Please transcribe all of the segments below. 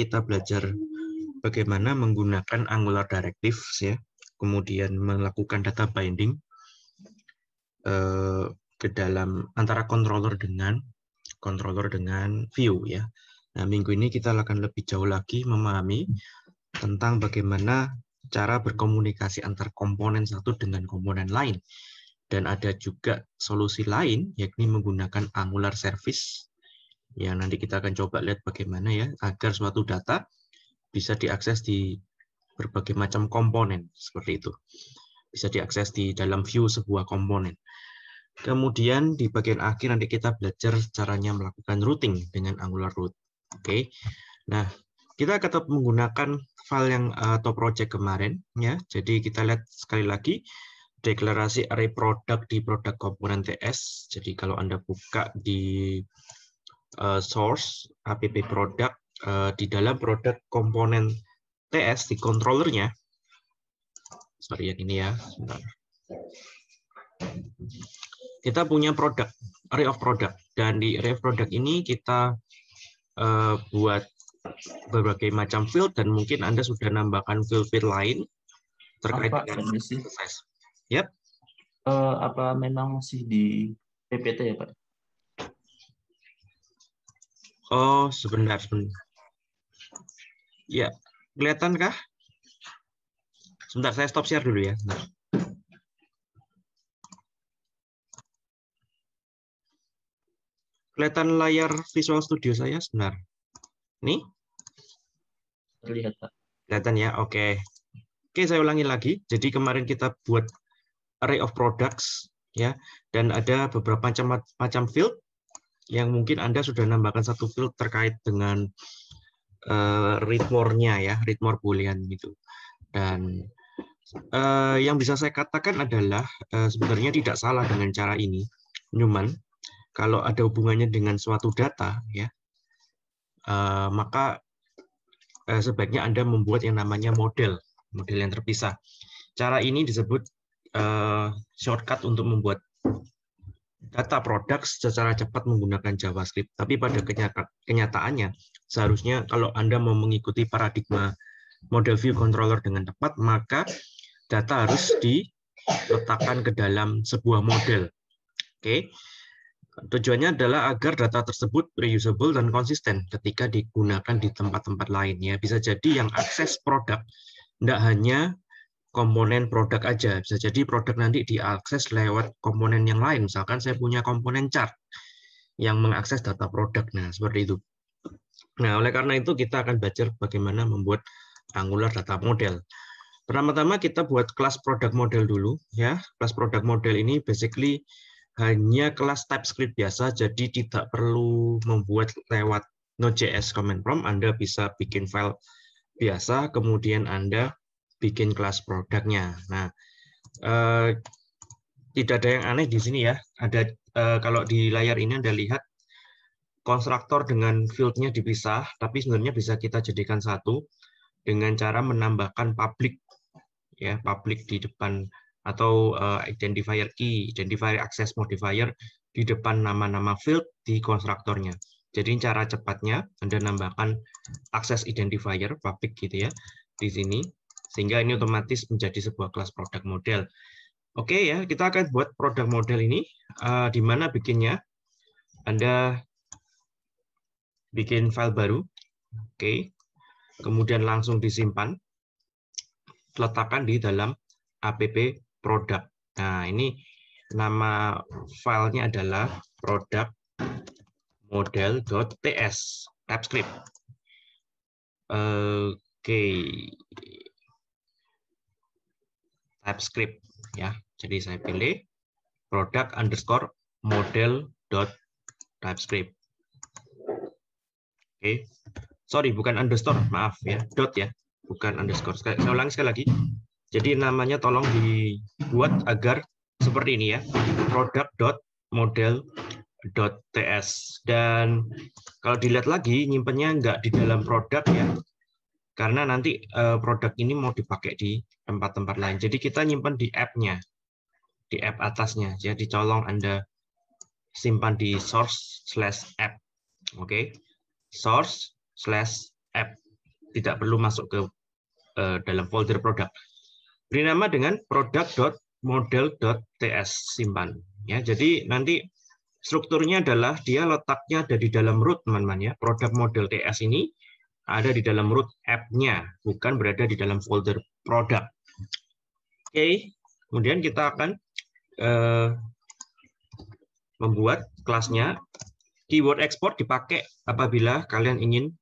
kita belajar bagaimana menggunakan Angular Directives ya, kemudian melakukan data binding eh, ke dalam antara controller dengan controller dengan view ya. Nah, minggu ini kita akan lebih jauh lagi memahami tentang bagaimana cara berkomunikasi antar komponen satu dengan komponen lain. Dan ada juga solusi lain, yakni menggunakan Angular Service yang nanti kita akan coba lihat bagaimana ya agar suatu data bisa diakses di berbagai macam komponen seperti itu. Bisa diakses di dalam view sebuah komponen. Kemudian di bagian akhir nanti kita belajar caranya melakukan routing dengan Angular Root. Oke. Okay. Nah, kita tetap menggunakan file yang atau eh, project kemarin ya. Jadi kita lihat sekali lagi deklarasi array product di produk komponen TS. Jadi kalau Anda buka di Eh, source app produk uh, eh, di dalam produk komponen TS di controllernya. Sorry yang ini ya, sebentar. Kita punya produk, array of product. Dan di array of product ini kita uh, buat berbagai macam field dan mungkin Anda sudah nambahkan field-field lain terkait apa, dengan size. Yep. Uh, apa memang masih di PPT ya Pak? Oh, sebentar, sebentar. Ya, kah? Sebentar, saya stop share dulu ya. Nah. Kelihatan layar Visual Studio saya sebentar. Nih? Terlihat, Pak. Kelihatan ya, oke. Oke, saya ulangi lagi. Jadi kemarin kita buat array of products ya dan ada beberapa macam macam field yang mungkin Anda sudah nambahkan satu field terkait dengan uh, ritmornya ya, ritmor boolean gitu. Dan uh, yang bisa saya katakan adalah uh, sebenarnya tidak salah dengan cara ini, Newman. Kalau ada hubungannya dengan suatu data ya, uh, maka uh, sebaiknya Anda membuat yang namanya model, model yang terpisah. Cara ini disebut uh, shortcut untuk membuat data produk secara cepat menggunakan JavaScript. Tapi pada hmm. kenyataannya, seharusnya kalau Anda mau mengikuti paradigma model view controller dengan tepat, maka data harus diletakkan ke dalam sebuah model. Oke. Okay. Tujuannya adalah agar data tersebut reusable dan konsisten ketika digunakan di tempat-tempat lainnya. bisa jadi yang akses produk tidak hanya komponen produk aja. Bisa jadi produk nanti diakses lewat komponen yang lain. Misalkan saya punya komponen chart yang mengakses data produk. Nah, seperti itu. Nah, oleh karena itu kita akan belajar bagaimana membuat Angular Data Model. Pertama-tama kita buat kelas produk model dulu ya. Kelas produk model ini basically hanya kelas TypeScript biasa, jadi tidak perlu membuat lewat Node.js command prompt. Anda bisa bikin file biasa, kemudian Anda bikin kelas produknya. Nah, eh, tidak ada yang aneh di sini ya. Ada eh, kalau di layar ini Anda lihat konstruktor dengan fieldnya dipisah, tapi sebenarnya bisa kita jadikan satu dengan cara menambahkan public ya public di depan atau uh, identifier key, identifier access modifier di depan nama-nama field di konstruktornya. Jadi cara cepatnya Anda nambahkan access identifier public gitu ya di sini sehingga ini otomatis menjadi sebuah kelas produk model. Oke okay, ya, kita akan buat produk model ini. Uh, di mana bikinnya? Anda bikin file baru. Oke. Okay. Kemudian langsung disimpan. Letakkan di dalam app produk. Nah, ini nama filenya adalah produk model.ts TypeScript. Oke. Okay. TypeScript ya. Jadi saya pilih product underscore model dot TypeScript. Oke, sorry bukan underscore, maaf ya dot ya, bukan underscore. Saya ulangi sekali lagi. Jadi namanya tolong dibuat agar seperti ini ya, product dot model .ts dan kalau dilihat lagi nyimpannya nggak di dalam produk ya karena nanti uh, produk ini mau dipakai di tempat-tempat lain. Jadi kita nyimpan di app-nya, di app atasnya. Jadi colong Anda simpan di source slash app. Oke, okay? source slash app. Tidak perlu masuk ke uh, dalam folder produk. Beri nama dengan product.model.ts simpan. Ya, jadi nanti strukturnya adalah dia letaknya ada di dalam root teman-teman ya. Produk model TS ini ada di dalam root app-nya, bukan berada di dalam folder produk. Oke, kemudian kita akan uh, membuat kelasnya. Keyword export dipakai apabila kalian ingin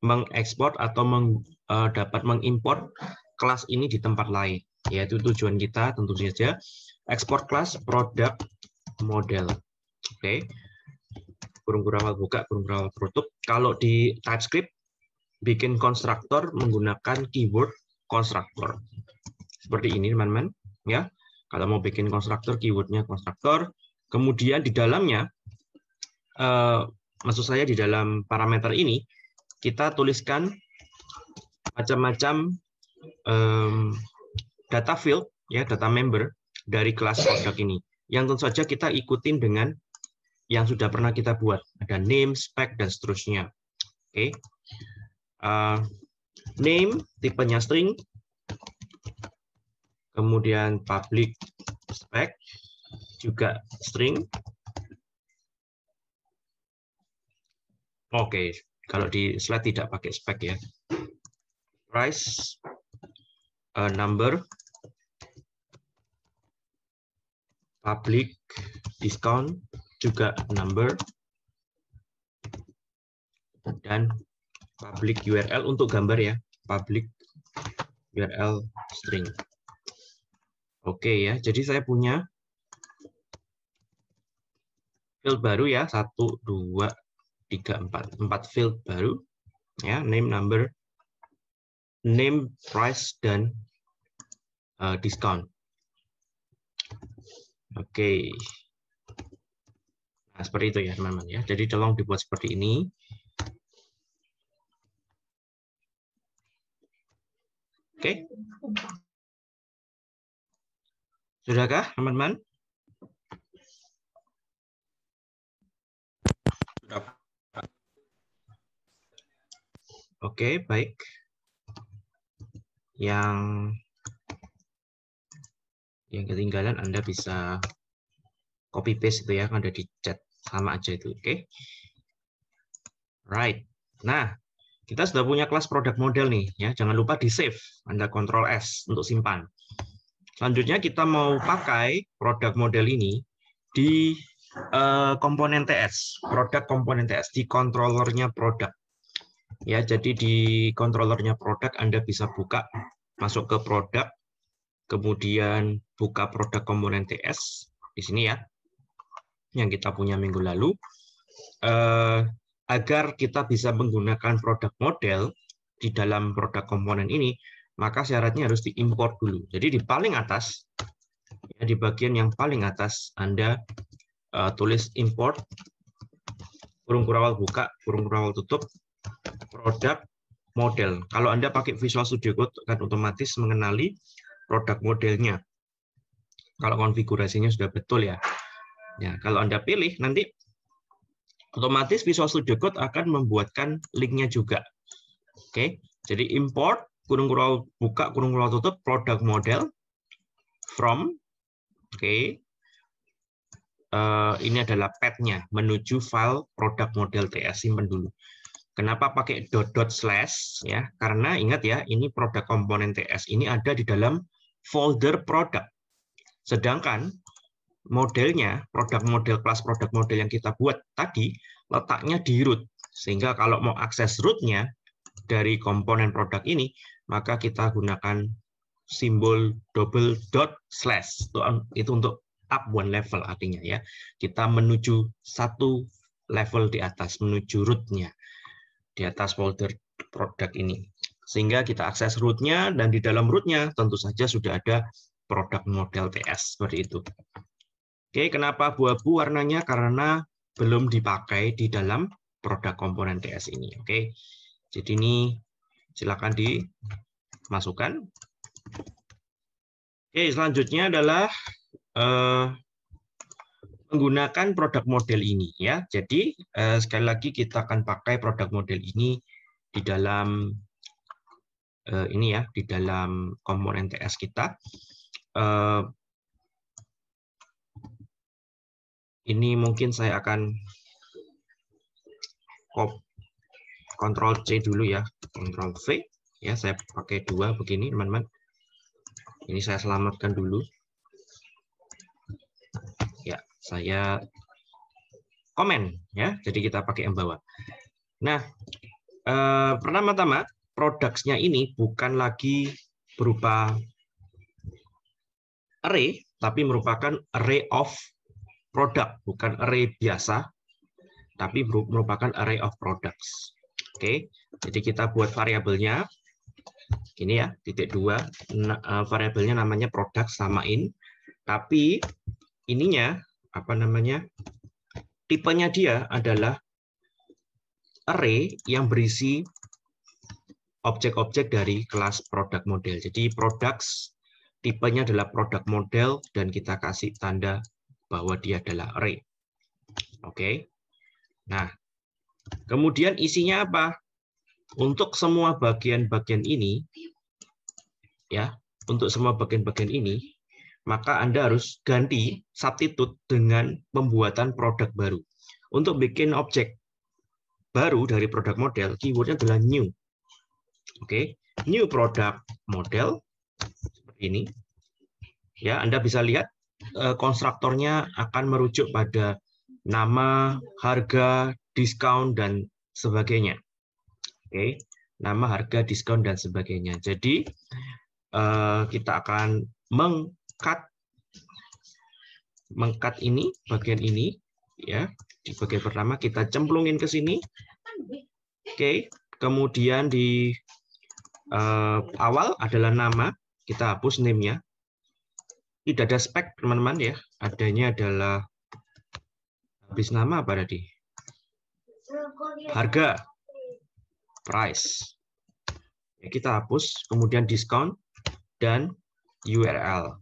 mengekspor atau meng, uh, dapat mengimpor kelas ini di tempat lain. Yaitu tujuan kita tentu saja export kelas produk model. Oke. Okay. Kurung kurawal buka, kurung kurawal tutup. Kalau di TypeScript bikin konstruktor menggunakan keyword konstruktor. Seperti ini, teman-teman. Ya, kalau mau bikin konstruktor, keywordnya konstruktor. Kemudian di dalamnya, eh, maksud saya di dalam parameter ini, kita tuliskan macam-macam eh, data field, ya data member dari kelas produk ini. Yang tentu saja kita ikutin dengan yang sudah pernah kita buat. Ada name, spec, dan seterusnya. Oke, uh, name tipenya string, kemudian public spec juga string. Oke, okay. kalau di slide tidak pakai spec ya. Price, a uh, number, public discount juga number dan public URL untuk gambar ya, public URL string. Oke ya, jadi saya punya field baru ya, 1, 2, 3, 4. 4 field baru, ya, name, number, name, price, dan uh, discount. Oke. Nah, seperti itu ya teman-teman ya. Jadi tolong dibuat seperti ini. Oke. Okay. Sudahkah, teman-teman? Sudah. Oke, okay, baik. Yang yang ketinggalan Anda bisa copy paste itu ya, yang ada di chat sama aja itu, oke? Okay? Right. Nah, kita sudah punya kelas produk model nih, ya. Jangan lupa di save. Anda kontrol S untuk simpan. Selanjutnya kita mau pakai produk model ini di eh, komponen TS, produk komponen TS di kontrolernya produk. Ya, jadi di kontrolernya produk Anda bisa buka masuk ke produk, kemudian buka produk komponen TS di sini ya, yang kita punya minggu lalu. Eh, agar kita bisa menggunakan produk model di dalam produk komponen ini, maka syaratnya harus diimpor dulu. Jadi di paling atas, ya, di bagian yang paling atas, Anda uh, tulis import, kurung kurawal buka, kurung kurawal tutup, produk model. Kalau Anda pakai Visual Studio Code, akan otomatis mengenali produk modelnya. Kalau konfigurasinya sudah betul ya. Ya, kalau Anda pilih, nanti otomatis Visual Studio Code akan membuatkan linknya juga. Oke, jadi import kurung kurung buka kurung kurung tutup produk model from oke eh, ini adalah petnya menuju file produk model TS simpen dulu. Kenapa pakai dot dot slash ya? Karena ingat ya, ini produk komponen TS ini ada di dalam folder produk. Sedangkan modelnya, produk model kelas produk model yang kita buat tadi letaknya di root. Sehingga kalau mau akses rootnya dari komponen produk ini, maka kita gunakan simbol double dot slash. Itu untuk up one level artinya ya. Kita menuju satu level di atas, menuju rootnya di atas folder produk ini. Sehingga kita akses rootnya dan di dalam rootnya tentu saja sudah ada produk model TS seperti itu. Oke, kenapa abu-abu warnanya? Karena belum dipakai di dalam produk komponen TS ini. Oke, jadi ini silakan dimasukkan. Oke, selanjutnya adalah eh, menggunakan produk model ini ya. Jadi eh, sekali lagi kita akan pakai produk model ini di dalam eh, ini ya, di dalam komponen TS kita. Eh, Ini mungkin saya akan copy, kontrol C dulu ya, kontrol V. Ya, saya pakai dua begini, teman-teman. Ini saya selamatkan dulu. Ya, saya komen ya. Jadi kita pakai yang bawah. Nah, eh, pertama-tama produknya ini bukan lagi berupa array, tapi merupakan array of produk, bukan array biasa, tapi merupakan array of products. Oke, okay? jadi kita buat variabelnya. Ini ya, titik dua, eh, variabelnya namanya produk samain. Tapi ininya, apa namanya, tipenya dia adalah array yang berisi objek-objek dari kelas produk model. Jadi products tipenya adalah produk model dan kita kasih tanda bahwa dia adalah array. Oke. Okay? Nah, kemudian isinya apa? Untuk semua bagian-bagian ini ya, untuk semua bagian-bagian ini, maka Anda harus ganti substitute dengan pembuatan produk baru. Untuk bikin objek baru dari produk model, keywordnya adalah new. Oke, okay? new product model seperti ini. Ya, Anda bisa lihat Eh, konstruktornya akan merujuk pada nama, harga, diskon, dan sebagainya. Oke, nama, harga, diskon, dan sebagainya. Jadi, eh, kita akan mengkat mengkat ini, bagian ini, ya. Di bagian pertama kita cemplungin ke sini. Oke, kemudian di eh, awal adalah nama, kita hapus name-nya tidak ada spek teman-teman ya. Adanya adalah habis nama apa tadi? Harga, price. Ya, kita hapus, kemudian diskon dan URL.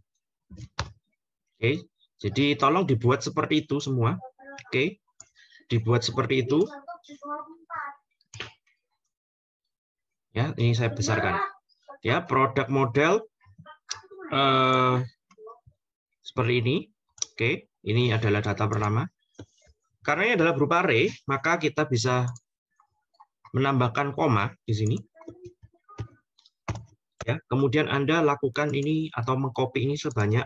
Oke, jadi tolong dibuat seperti itu semua. Oke, dibuat seperti itu. Ya, ini saya besarkan. Ya, produk model eh, seperti ini. Oke, ini adalah data pertama. Karena ini adalah berupa array, maka kita bisa menambahkan koma di sini. Ya, kemudian Anda lakukan ini atau mengcopy ini sebanyak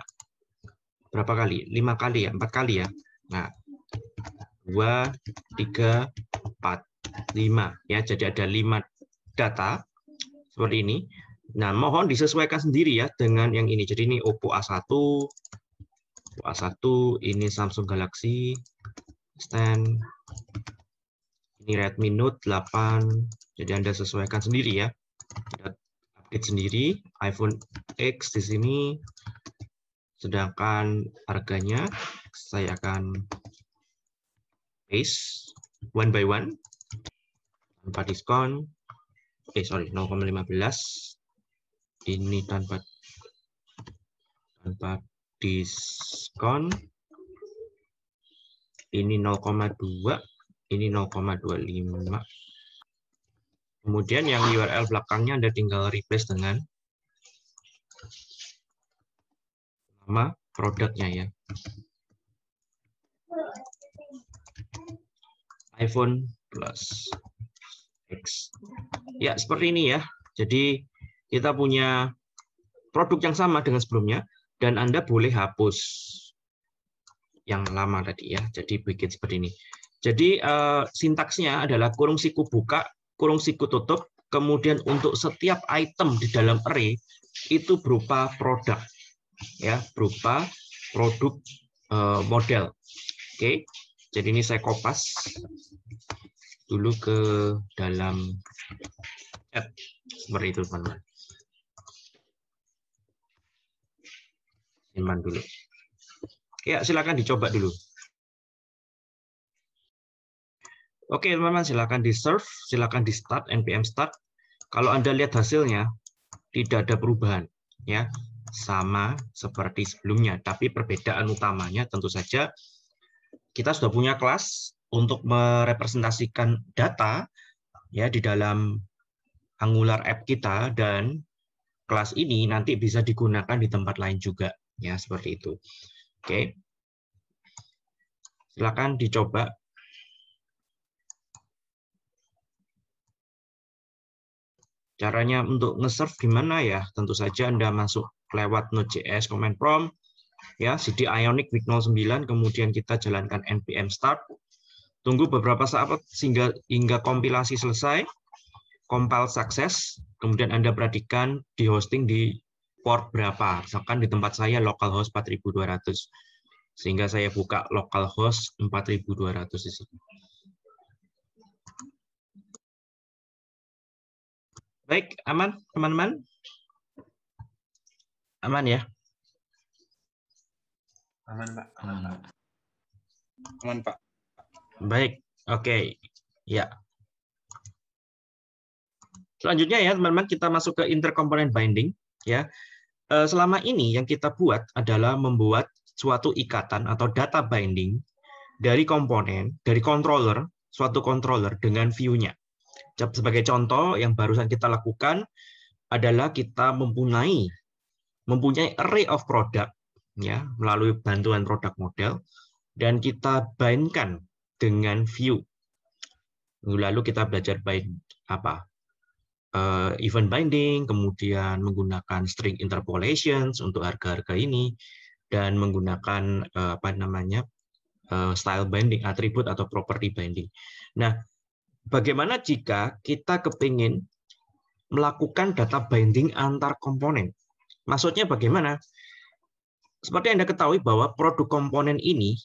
berapa kali? Lima kali ya, empat kali ya. Nah, dua, tiga, empat, lima. ya. Jadi ada lima data seperti ini. Nah, mohon disesuaikan sendiri ya dengan yang ini. Jadi ini Oppo A1, A1 ini Samsung Galaxy stand ini Redmi Note 8 jadi Anda sesuaikan sendiri ya Kita update sendiri iPhone X di sini sedangkan harganya saya akan paste one by one tanpa diskon eh sorry 0,15 ini tanpa tanpa diskon ini 0,2 ini 0,25 kemudian yang URL belakangnya Anda tinggal replace dengan nama produknya ya iPhone Plus X ya seperti ini ya jadi kita punya produk yang sama dengan sebelumnya dan Anda boleh hapus yang lama tadi ya. Jadi bikin seperti ini. Jadi uh, sintaksnya adalah kurung siku buka, kurung siku tutup, kemudian untuk setiap item di dalam array itu berupa produk ya, berupa produk uh, model. Oke. Jadi ini saya kopas dulu ke dalam app seperti itu teman-teman. Simpan dulu. Ya, silakan dicoba dulu. Oke, teman-teman, silakan di serve, silakan di start npm start. Kalau Anda lihat hasilnya tidak ada perubahan, ya. Sama seperti sebelumnya, tapi perbedaan utamanya tentu saja kita sudah punya kelas untuk merepresentasikan data ya di dalam Angular app kita dan kelas ini nanti bisa digunakan di tempat lain juga. Ya, seperti itu. Oke. Silakan dicoba Caranya untuk nge-serve gimana ya? Tentu saja Anda masuk lewat Node.js command prompt, ya, CD Ionic Week 09, kemudian kita jalankan npm start. Tunggu beberapa saat sehingga hingga kompilasi selesai, compile sukses, kemudian Anda perhatikan di hosting di port berapa. Misalkan di tempat saya host 4200. Sehingga saya buka host 4200 di sini. Baik, aman teman-teman? Aman ya? Aman, Pak. Aman, Pak. Aman, Pak. Baik, oke. Okay. Ya. Selanjutnya ya, teman-teman, kita masuk ke intercomponent binding. Ya, Eh, selama ini yang kita buat adalah membuat suatu ikatan atau data binding dari komponen, dari controller, suatu controller dengan view-nya. Sebagai contoh yang barusan kita lakukan adalah kita mempunyai mempunyai array of product ya melalui bantuan product model dan kita bindkan dengan view. Lalu kita belajar bind apa? uh, event binding, kemudian menggunakan string interpolations untuk harga-harga ini, dan menggunakan uh, apa namanya uh, style binding, atribut atau property binding. Nah, bagaimana jika kita kepingin melakukan data binding antar komponen? Maksudnya bagaimana? Seperti Anda ketahui bahwa produk komponen ini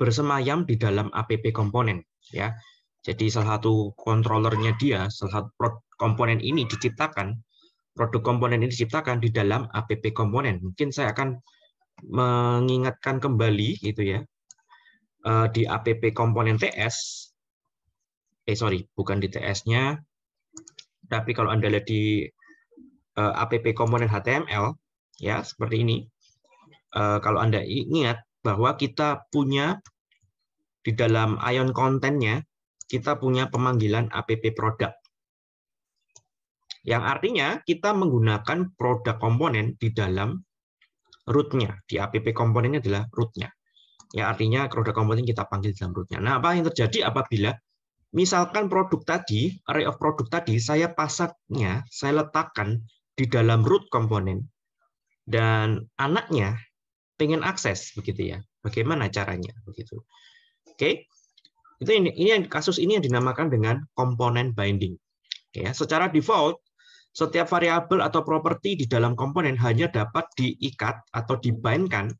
bersemayam di dalam APP komponen. ya. Jadi salah satu kontrolernya dia, salah satu komponen ini diciptakan, produk komponen ini diciptakan di dalam app komponen. Mungkin saya akan mengingatkan kembali gitu ya eh, di app komponen TS. Eh sorry, bukan di TS-nya, tapi kalau anda lihat di eh, app komponen HTML ya seperti ini. Eh, kalau anda ingat bahwa kita punya di dalam ion kontennya kita punya pemanggilan app produk. Yang artinya kita menggunakan produk komponen di dalam rootnya. Di app komponennya adalah rootnya. Yang artinya produk komponen kita panggil dalam rootnya. Nah, apa yang terjadi apabila misalkan produk tadi, array of produk tadi, saya pasangnya, saya letakkan di dalam root komponen, dan anaknya pengen akses begitu ya. Bagaimana caranya begitu? Oke, itu ini, ini kasus ini yang dinamakan dengan komponen binding. Ya, secara default setiap variabel atau properti di dalam komponen hanya dapat diikat atau dibindkan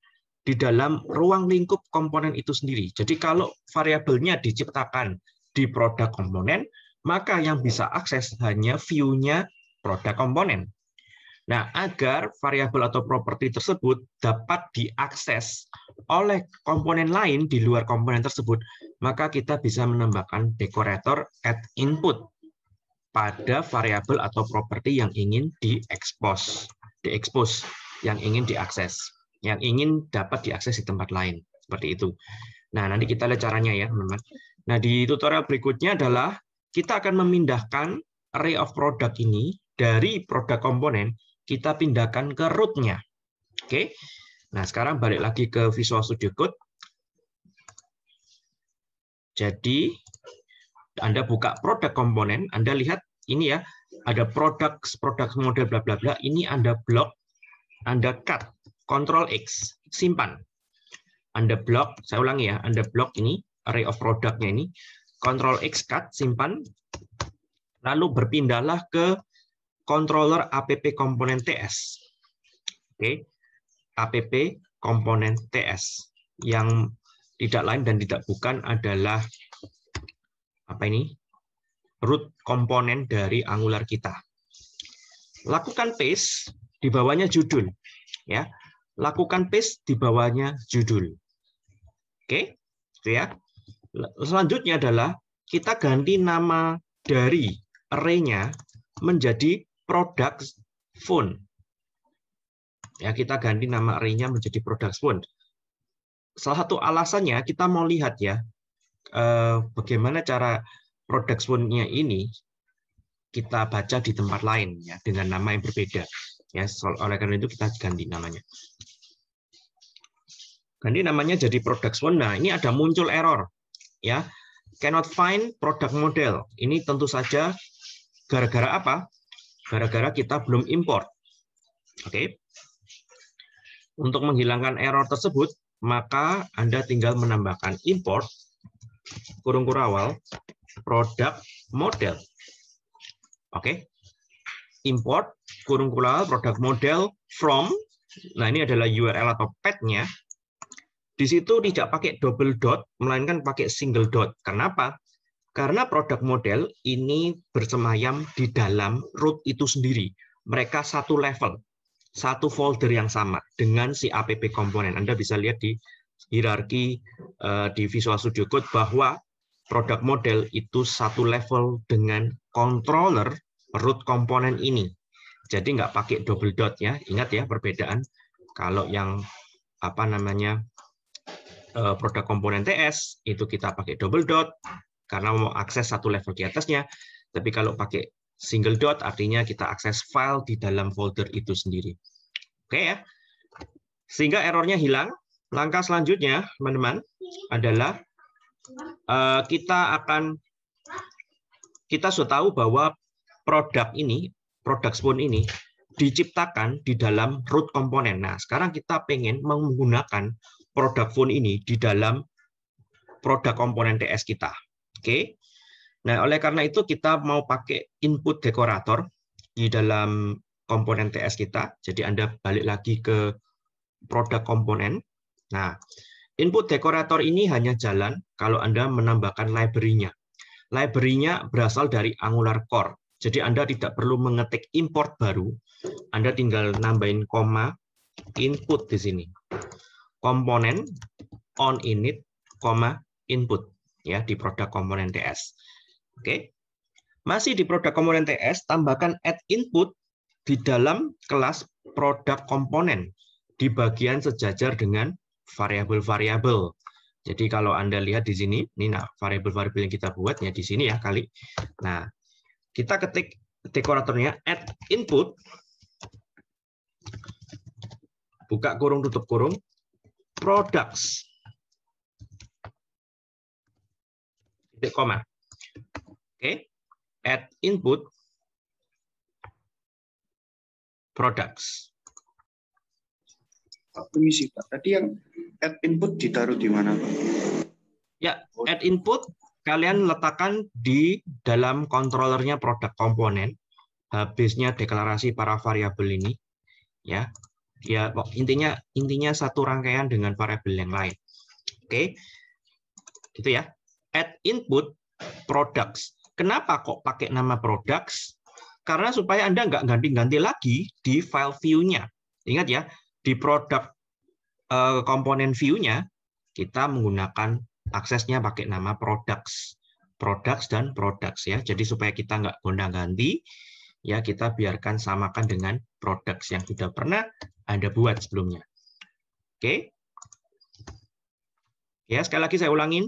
di dalam ruang lingkup komponen itu sendiri. Jadi kalau variabelnya diciptakan di produk komponen, maka yang bisa akses hanya view-nya produk komponen. Nah, agar variabel atau properti tersebut dapat diakses oleh komponen lain di luar komponen tersebut, maka kita bisa menambahkan dekorator at input pada variabel atau properti yang ingin diekspos, diekspos, yang ingin diakses, yang ingin dapat diakses di tempat lain, seperti itu. Nah, nanti kita lihat caranya ya, teman-teman. Nah, di tutorial berikutnya adalah kita akan memindahkan array of product ini dari produk komponen kita pindahkan ke rootnya. Oke. Nah, sekarang balik lagi ke Visual Studio Code. Jadi, Anda buka produk komponen, Anda lihat ini ya, ada produk, produk model bla bla bla, ini Anda blok, Anda cut, Control X, simpan. Anda blok, saya ulangi ya, Anda blok ini, array of produknya ini, Control X cut, simpan, lalu berpindahlah ke controller app komponen TS. Oke. App komponen TS yang tidak lain dan tidak bukan adalah apa ini? root komponen dari Angular kita. Lakukan paste di bawahnya judul ya. Lakukan paste di bawahnya judul. Oke, itu ya. Selanjutnya adalah kita ganti nama dari array-nya menjadi Produk phone. Ya, kita ganti nama array-nya menjadi produk phone. Salah satu alasannya kita mau lihat ya eh, bagaimana cara produk phone-nya ini kita baca di tempat lain ya dengan nama yang berbeda. Ya, soal oleh karena itu kita ganti namanya. Ganti namanya jadi produk phone. Nah, ini ada muncul error ya cannot find product model. Ini tentu saja gara-gara apa? Gara-gara kita belum import. Oke. Okay? Untuk menghilangkan error tersebut, maka Anda tinggal menambahkan import kurung kurawal produk model. Oke. Okay? Import kurung kurawal produk model from Nah, ini adalah URL atau pathnya. nya Di situ tidak pakai double dot, melainkan pakai single dot. Kenapa? Karena produk model ini bersemayam di dalam root itu sendiri. Mereka satu level, satu folder yang sama dengan si app komponen. Anda bisa lihat di hierarki eh, di Visual Studio Code bahwa produk model itu satu level dengan controller root komponen ini. Jadi nggak pakai double dot ya. Ingat ya perbedaan. Kalau yang apa namanya eh, produk komponen TS itu kita pakai double dot, karena mau akses satu level di atasnya. Tapi kalau pakai single dot artinya kita akses file di dalam folder itu sendiri. Oke ya. Sehingga errornya hilang. Langkah selanjutnya, teman-teman, adalah eh, kita akan kita sudah tahu bahwa produk ini, produk spoon ini diciptakan di dalam root komponen. Nah, sekarang kita pengen menggunakan produk phone ini di dalam produk komponen TS kita. Oke. Okay? Nah, oleh karena itu kita mau pakai input dekorator di dalam komponen TS kita. Jadi Anda balik lagi ke produk komponen. Nah, input dekorator ini hanya jalan kalau Anda menambahkan library-nya. Library-nya berasal dari Angular Core. Jadi Anda tidak perlu mengetik import baru. Anda tinggal nambahin koma input di sini. Komponen on init, koma input ya di produk komponen TS. Oke. Masih di produk komponen TS, tambahkan add input di dalam kelas produk komponen di bagian sejajar dengan variabel-variabel. Jadi kalau Anda lihat di sini, ini nah variabel-variabel yang kita buat ya di sini ya kali. Nah, kita ketik dekoratornya add input buka kurung tutup kurung products titik koma. Oke, okay. add input products. Permisi Pak, tadi yang add input ditaruh di mana Pak? Ya, add input kalian letakkan di dalam kontrolernya produk komponen. Habisnya deklarasi para variabel ini, ya. Ya, intinya intinya satu rangkaian dengan variabel yang lain. Oke, okay. gitu ya. At input products. Kenapa kok pakai nama products? Karena supaya Anda nggak ganti-ganti lagi di file view-nya. Ingat ya, di product eh, komponen view-nya, kita menggunakan aksesnya pakai nama products. Products dan products ya. Jadi supaya kita nggak gonta ganti ya kita biarkan samakan dengan products yang sudah pernah Anda buat sebelumnya. Oke. Okay. Ya, sekali lagi saya ulangin.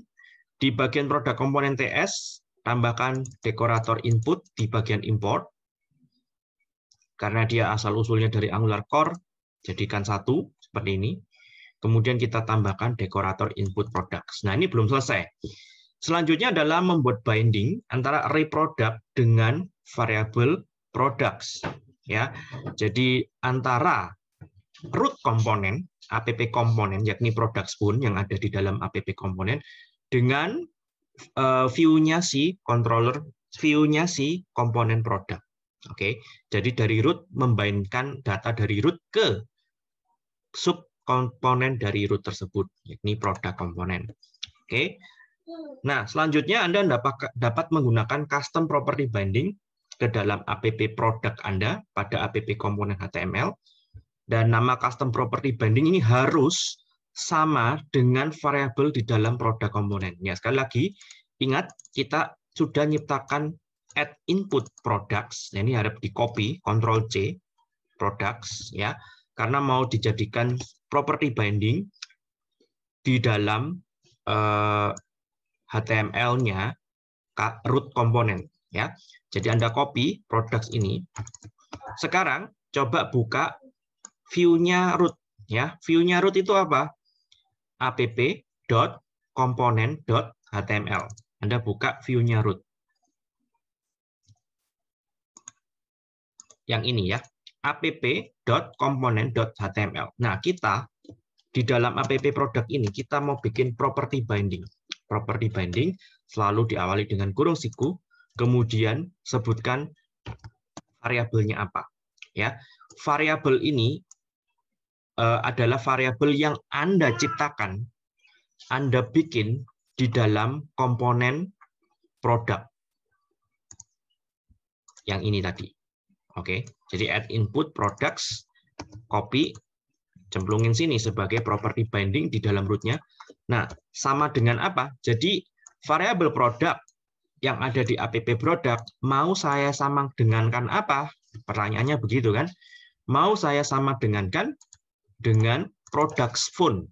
Di bagian produk komponen TS, tambahkan dekorator input di bagian import. Karena dia asal-usulnya dari Angular Core, jadikan satu seperti ini. Kemudian kita tambahkan dekorator input products. Nah, ini belum selesai. Selanjutnya adalah membuat binding antara array product dengan variable products. Ya, jadi antara root komponen, app komponen, yakni products pun yang ada di dalam app komponen, dengan uh, view-nya si controller, view-nya si komponen produk. Oke, jadi dari root membainkan data dari root ke sub komponen dari root tersebut, yakni produk komponen. Oke, nah selanjutnya Anda dapat, dapat menggunakan custom property binding ke dalam app produk Anda pada app komponen HTML dan nama custom property binding ini harus sama dengan variabel di dalam produk komponennya. Sekali lagi, ingat kita sudah nyiptakan add input products, nah, ini harap di copy, control C, products, ya, karena mau dijadikan property binding di dalam eh, HTML-nya root komponen, ya. Jadi Anda copy products ini. Sekarang coba buka view-nya root, ya. View-nya root itu apa? html. Anda buka view-nya root. Yang ini ya, html. Nah, kita di dalam app produk ini, kita mau bikin property binding. Property binding selalu diawali dengan kurung siku, kemudian sebutkan variabelnya apa. Ya, variabel ini Eh, adalah variabel yang Anda ciptakan, Anda bikin di dalam komponen produk yang ini tadi. Oke, jadi add input products, copy, cemplungin sini sebagai property binding di dalam rootnya. Nah, sama dengan apa? Jadi variabel produk yang ada di app produk mau saya sama dengankan apa? Pertanyaannya begitu kan? Mau saya sama dengankan dengan produk spoon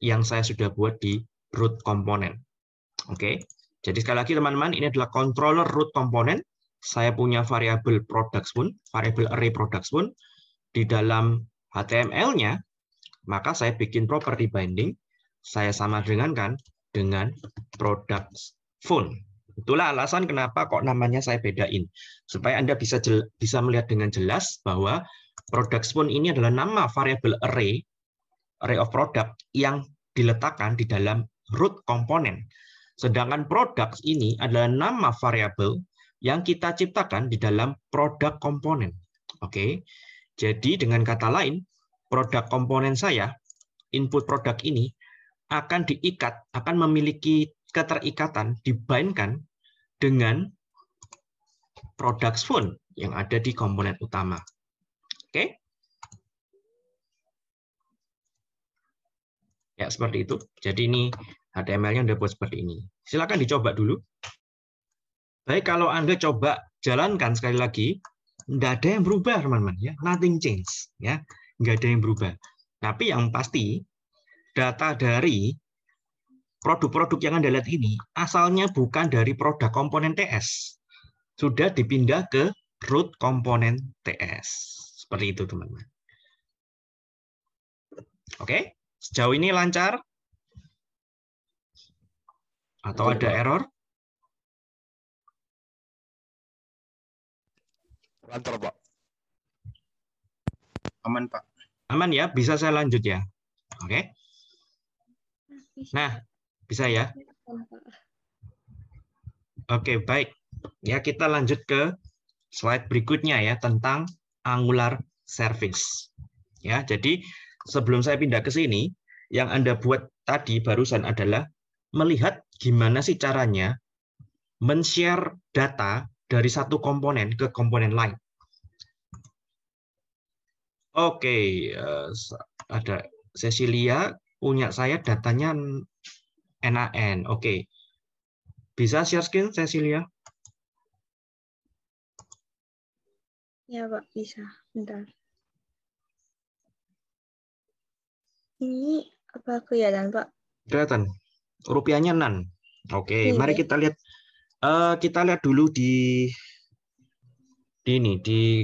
yang saya sudah buat di root component, Oke. Jadi sekali lagi teman-teman, ini adalah controller root component. Saya punya variabel product spoon, variabel array product spoon di dalam HTML-nya, maka saya bikin property binding, saya sama dengan kan dengan product phone. Itulah alasan kenapa kok namanya saya bedain. Supaya Anda bisa bisa melihat dengan jelas bahwa Produk spoon ini adalah nama variabel array, array of product yang diletakkan di dalam root komponen. Sedangkan produk ini adalah nama variabel yang kita ciptakan di dalam product komponen. Oke. Jadi dengan kata lain, product komponen saya, input product ini akan diikat, akan memiliki keterikatan, dibandingkan dengan product phone yang ada di komponen utama. Okay? Ya, seperti itu. Jadi ini HTML-nya udah buat seperti ini. Silakan dicoba dulu. Baik, kalau Anda coba jalankan sekali lagi, nggak ada yang berubah, teman-teman. ya Nothing change. ya Nggak ada yang berubah. Tapi yang pasti, data dari produk-produk yang Anda lihat ini, asalnya bukan dari produk komponen TS. Sudah dipindah ke root komponen TS. Seperti itu, teman-teman. Oke, sejauh ini lancar? Atau ada error? Lancar, Pak. Aman, Pak. Aman ya, bisa saya lanjut ya. Oke. Nah, bisa ya? Oke, baik. Ya, kita lanjut ke slide berikutnya ya tentang angular service. Ya, jadi sebelum saya pindah ke sini, yang Anda buat tadi barusan adalah melihat gimana sih caranya men-share data dari satu komponen ke komponen lain. Oke, eh, ada Cecilia, punya saya datanya NAN. Oke. Bisa share screen Cecilia? Ya, Pak, bisa. Bentar. Ini apa kelihatan, Pak? Kelihatan. Rupiahnya nan. Oke, iya, mari iya. kita lihat uh, kita lihat dulu di di ini di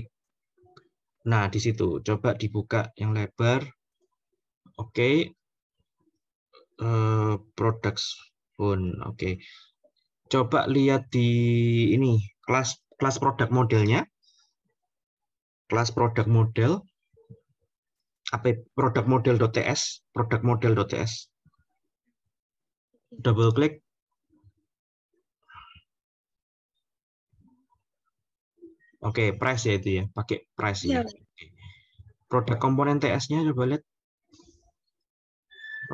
nah di situ. Coba dibuka yang lebar. Oke. Uh, products pun. Oke. Coba lihat di ini kelas kelas produk modelnya kelas produk model apa ya, produk model .ts, produk model .ts, double klik Oke, okay, price ya itu ya, pakai price ya. ya. Produk komponen TS-nya coba lihat.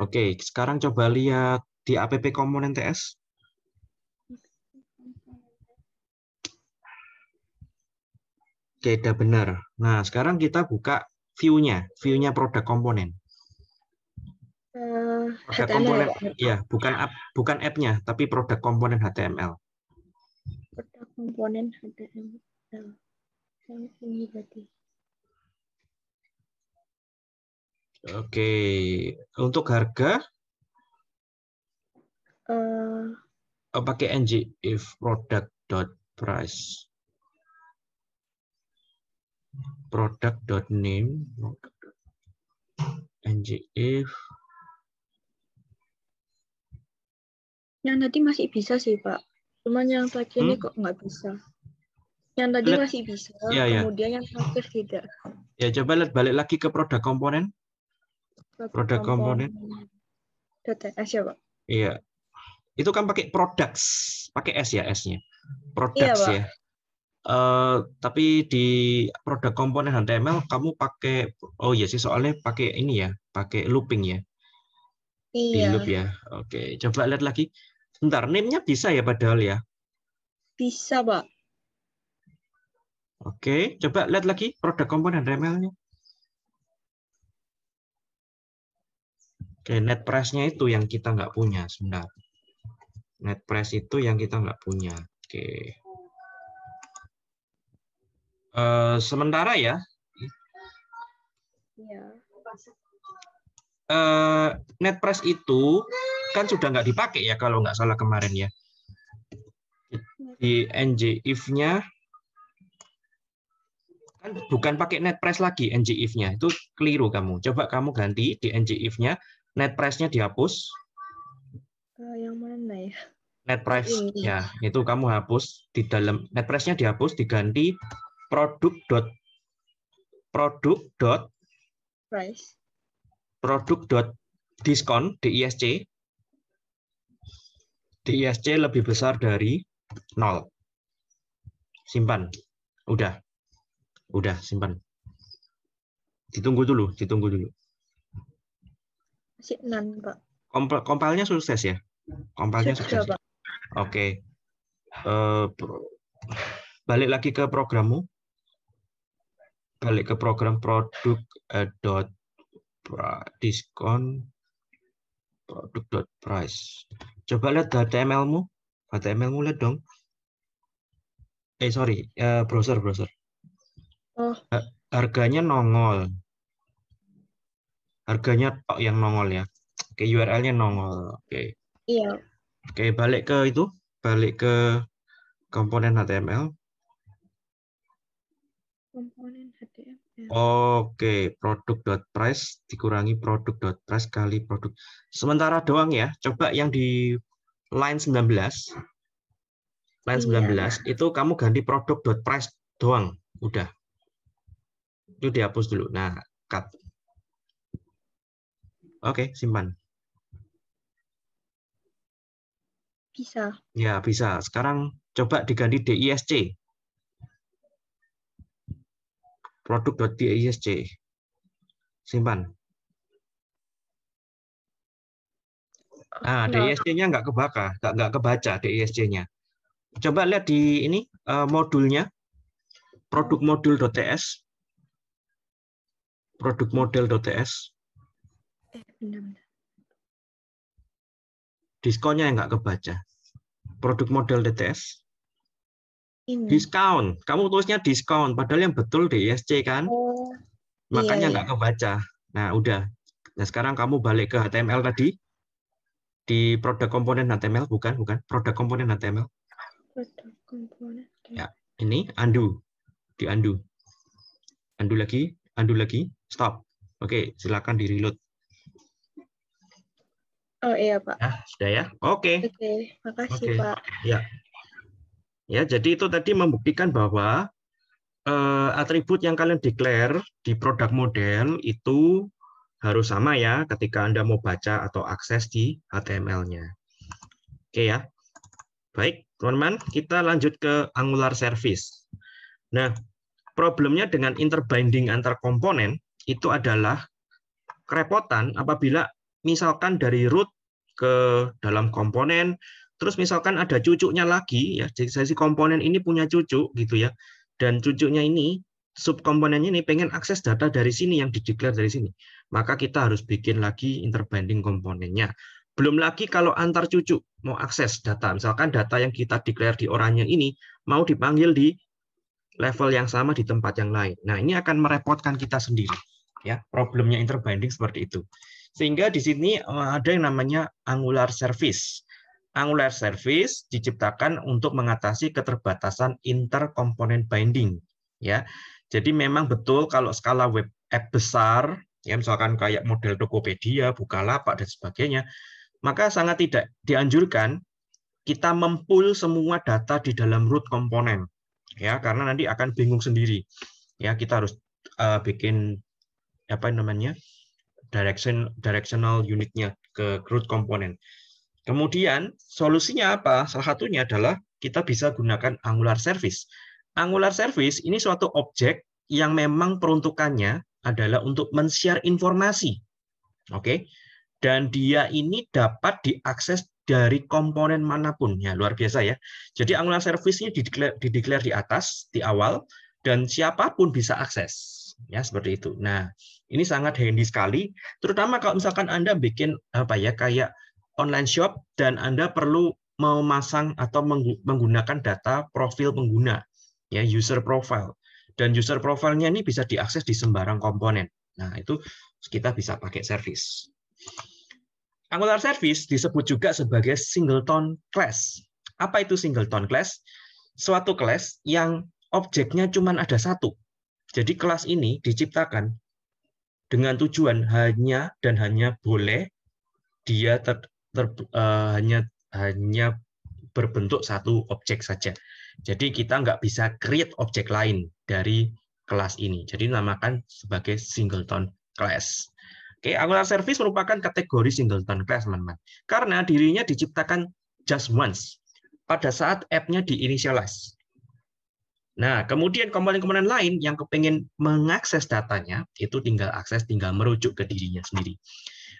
Oke, okay, sekarang coba lihat di APP komponen TS. Keda benar. Nah, sekarang kita buka view-nya, view-nya produk komponen. Uh, produk HTML. komponen, ya, iya, bukan app, bukan app-nya, tapi produk komponen HTML. Produk komponen HTML. Ini okay. Oke, untuk harga uh, pakai ng if product dot price product.name ngif yang tadi masih bisa sih pak cuman yang terakhir hmm? ini kok nggak bisa yang tadi Let, masih bisa ya, ya. kemudian ya. yang terakhir tidak ya coba lihat balik lagi ke produk komponen produk, komponen, S ya pak iya itu kan pakai products pakai s ya s-nya iya, products iya, ya Uh, tapi di produk komponen HTML kamu pakai oh iya sih soalnya pakai ini ya, pakai looping ya. Iya. Di loop ya. Oke, coba lihat lagi. Bentar, name-nya bisa ya padahal ya? Bisa, Pak. Oke, coba lihat lagi produk komponen HTML-nya. Oke, net price-nya itu yang kita nggak punya, sebentar. Net price itu yang kita nggak punya. Oke. Eh, sementara ya. Uh, net itu kan sudah nggak dipakai ya kalau nggak salah kemarin ya. Di NG nya kan bukan pakai netpress lagi NG nya Itu keliru kamu. Coba kamu ganti di NG if-nya net nya dihapus. Eh, yang mana ya? Net ya, itu kamu hapus di dalam net nya dihapus diganti produk dot produk dot produk dot diskon DISC DISC lebih besar dari nol simpan udah udah simpan ditunggu dulu ditunggu dulu masih enam pak kompilnya sukses ya kompilnya sukses ya? oke okay. uh, eh, balik lagi ke programmu balik ke program produk eh, dot diskon produk dot price. Coba lihat HTML-mu. HTML-mu lihat dong. Eh sorry, eh, browser browser. Oh. Harganya nongol. Harganya tok yang nongol ya. Oke, URL-nya nongol. Oke. Iya. Oke, balik ke itu, balik ke komponen HTML. Oke, produk dot price dikurangi produk dot price kali produk. Sementara doang ya, coba yang di line 19. Line iya. belas itu kamu ganti produk dot price doang, udah. Itu dihapus dulu. Nah, cut. Oke, simpan. Bisa. Ya, bisa. Sekarang coba diganti DISC produk.disc. Simpan. Ah nah, DISC-nya nggak kebaca, nggak, nggak kebaca DISC-nya. Coba lihat di ini uh, modulnya, produk modul modul.ts, produk model.ts. Eh, Diskonnya yang nggak kebaca. Produk model.ts ini. Diskon. Kamu tulisnya diskon, padahal yang betul di DISC e kan? Oh, Makanya iya, nggak iya, kebaca. Nah, udah. Nah, sekarang kamu balik ke HTML tadi. Di produk komponen HTML, bukan? Bukan. Produk komponen HTML. Produk komponen. Ya, ini undo. Di undo. Undo lagi, undo lagi. Stop. Oke, silakan di-reload. Oh iya, Pak. Nah, sudah ya? Oke. Oke, makasih, Oke. Pak. Ya. Ya, jadi itu tadi membuktikan bahwa uh, atribut yang kalian declare di produk model itu harus sama ya ketika Anda mau baca atau akses di HTML-nya. Oke ya. Baik, teman-teman, kita lanjut ke Angular Service. Nah, problemnya dengan interbinding antar komponen itu adalah kerepotan apabila misalkan dari root ke dalam komponen Terus misalkan ada cucunya lagi ya, jadi si komponen ini punya cucu gitu ya. Dan cucunya ini subkomponennya ini pengen akses data dari sini yang dideklar dari sini. Maka kita harus bikin lagi interbanding komponennya. Belum lagi kalau antar cucu mau akses data, misalkan data yang kita declare di orangnya ini mau dipanggil di level yang sama di tempat yang lain. Nah, ini akan merepotkan kita sendiri. Ya, problemnya interbanding seperti itu. Sehingga di sini eh, ada yang namanya angular service. Angular Service diciptakan untuk mengatasi keterbatasan interkomponen binding. Ya, jadi memang betul kalau skala web app besar, ya misalkan kayak model Tokopedia, Bukalapak dan sebagainya, maka sangat tidak dianjurkan kita mempul semua data di dalam root komponen, ya karena nanti akan bingung sendiri. Ya kita harus uh, bikin apa namanya direction directional unitnya ke root komponen. Kemudian solusinya apa? Salah satunya adalah kita bisa gunakan angular service. Angular service ini suatu objek yang memang peruntukannya adalah untuk men-share informasi. Oke. Dan dia ini dapat diakses dari komponen manapun. Ya, luar biasa ya. Jadi angular service ini dideklar, di atas di awal dan siapapun bisa akses. Ya, seperti itu. Nah, ini sangat handy sekali terutama kalau misalkan Anda bikin apa ya kayak online shop dan Anda perlu memasang atau menggunakan data profil pengguna, ya user profile. Dan user profilnya ini bisa diakses di sembarang komponen. Nah, itu kita bisa pakai service. Angular service disebut juga sebagai singleton class. Apa itu singleton class? Suatu class yang objeknya cuma ada satu. Jadi kelas ini diciptakan dengan tujuan hanya dan hanya boleh dia ter, ter, uh, eh, hanya hanya berbentuk satu objek saja. Jadi kita nggak bisa create objek lain dari kelas ini. Jadi namakan sebagai singleton class. Oke, Angular Service merupakan kategori singleton class, teman-teman. Karena dirinya diciptakan just once pada saat app-nya diinisialize. Nah, kemudian komponen-komponen lain yang kepengen mengakses datanya, itu tinggal akses, tinggal merujuk ke dirinya sendiri.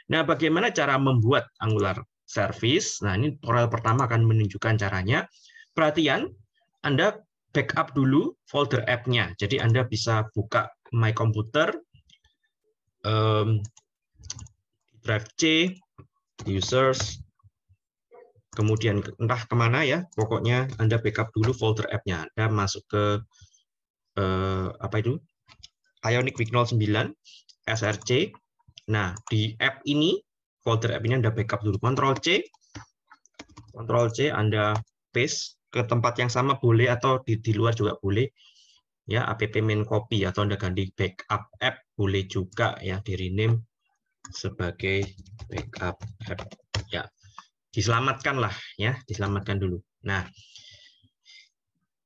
Nah, bagaimana cara membuat Angular Service? Nah, ini tutorial pertama akan menunjukkan caranya. Perhatian, Anda backup dulu folder app-nya. Jadi Anda bisa buka My Computer, um, Drive C, Users, kemudian entah kemana ya, pokoknya Anda backup dulu folder app-nya. Anda masuk ke uh, apa itu? Ionic Wignol 9, SRC, Nah, di app ini, folder app ini Anda backup dulu. Ctrl C, Ctrl C, Anda paste ke tempat yang sama boleh atau di, di luar juga boleh. Ya, app main copy atau Anda ganti backup app boleh juga ya di rename sebagai backup app. Ya, diselamatkan lah ya, diselamatkan dulu. Nah,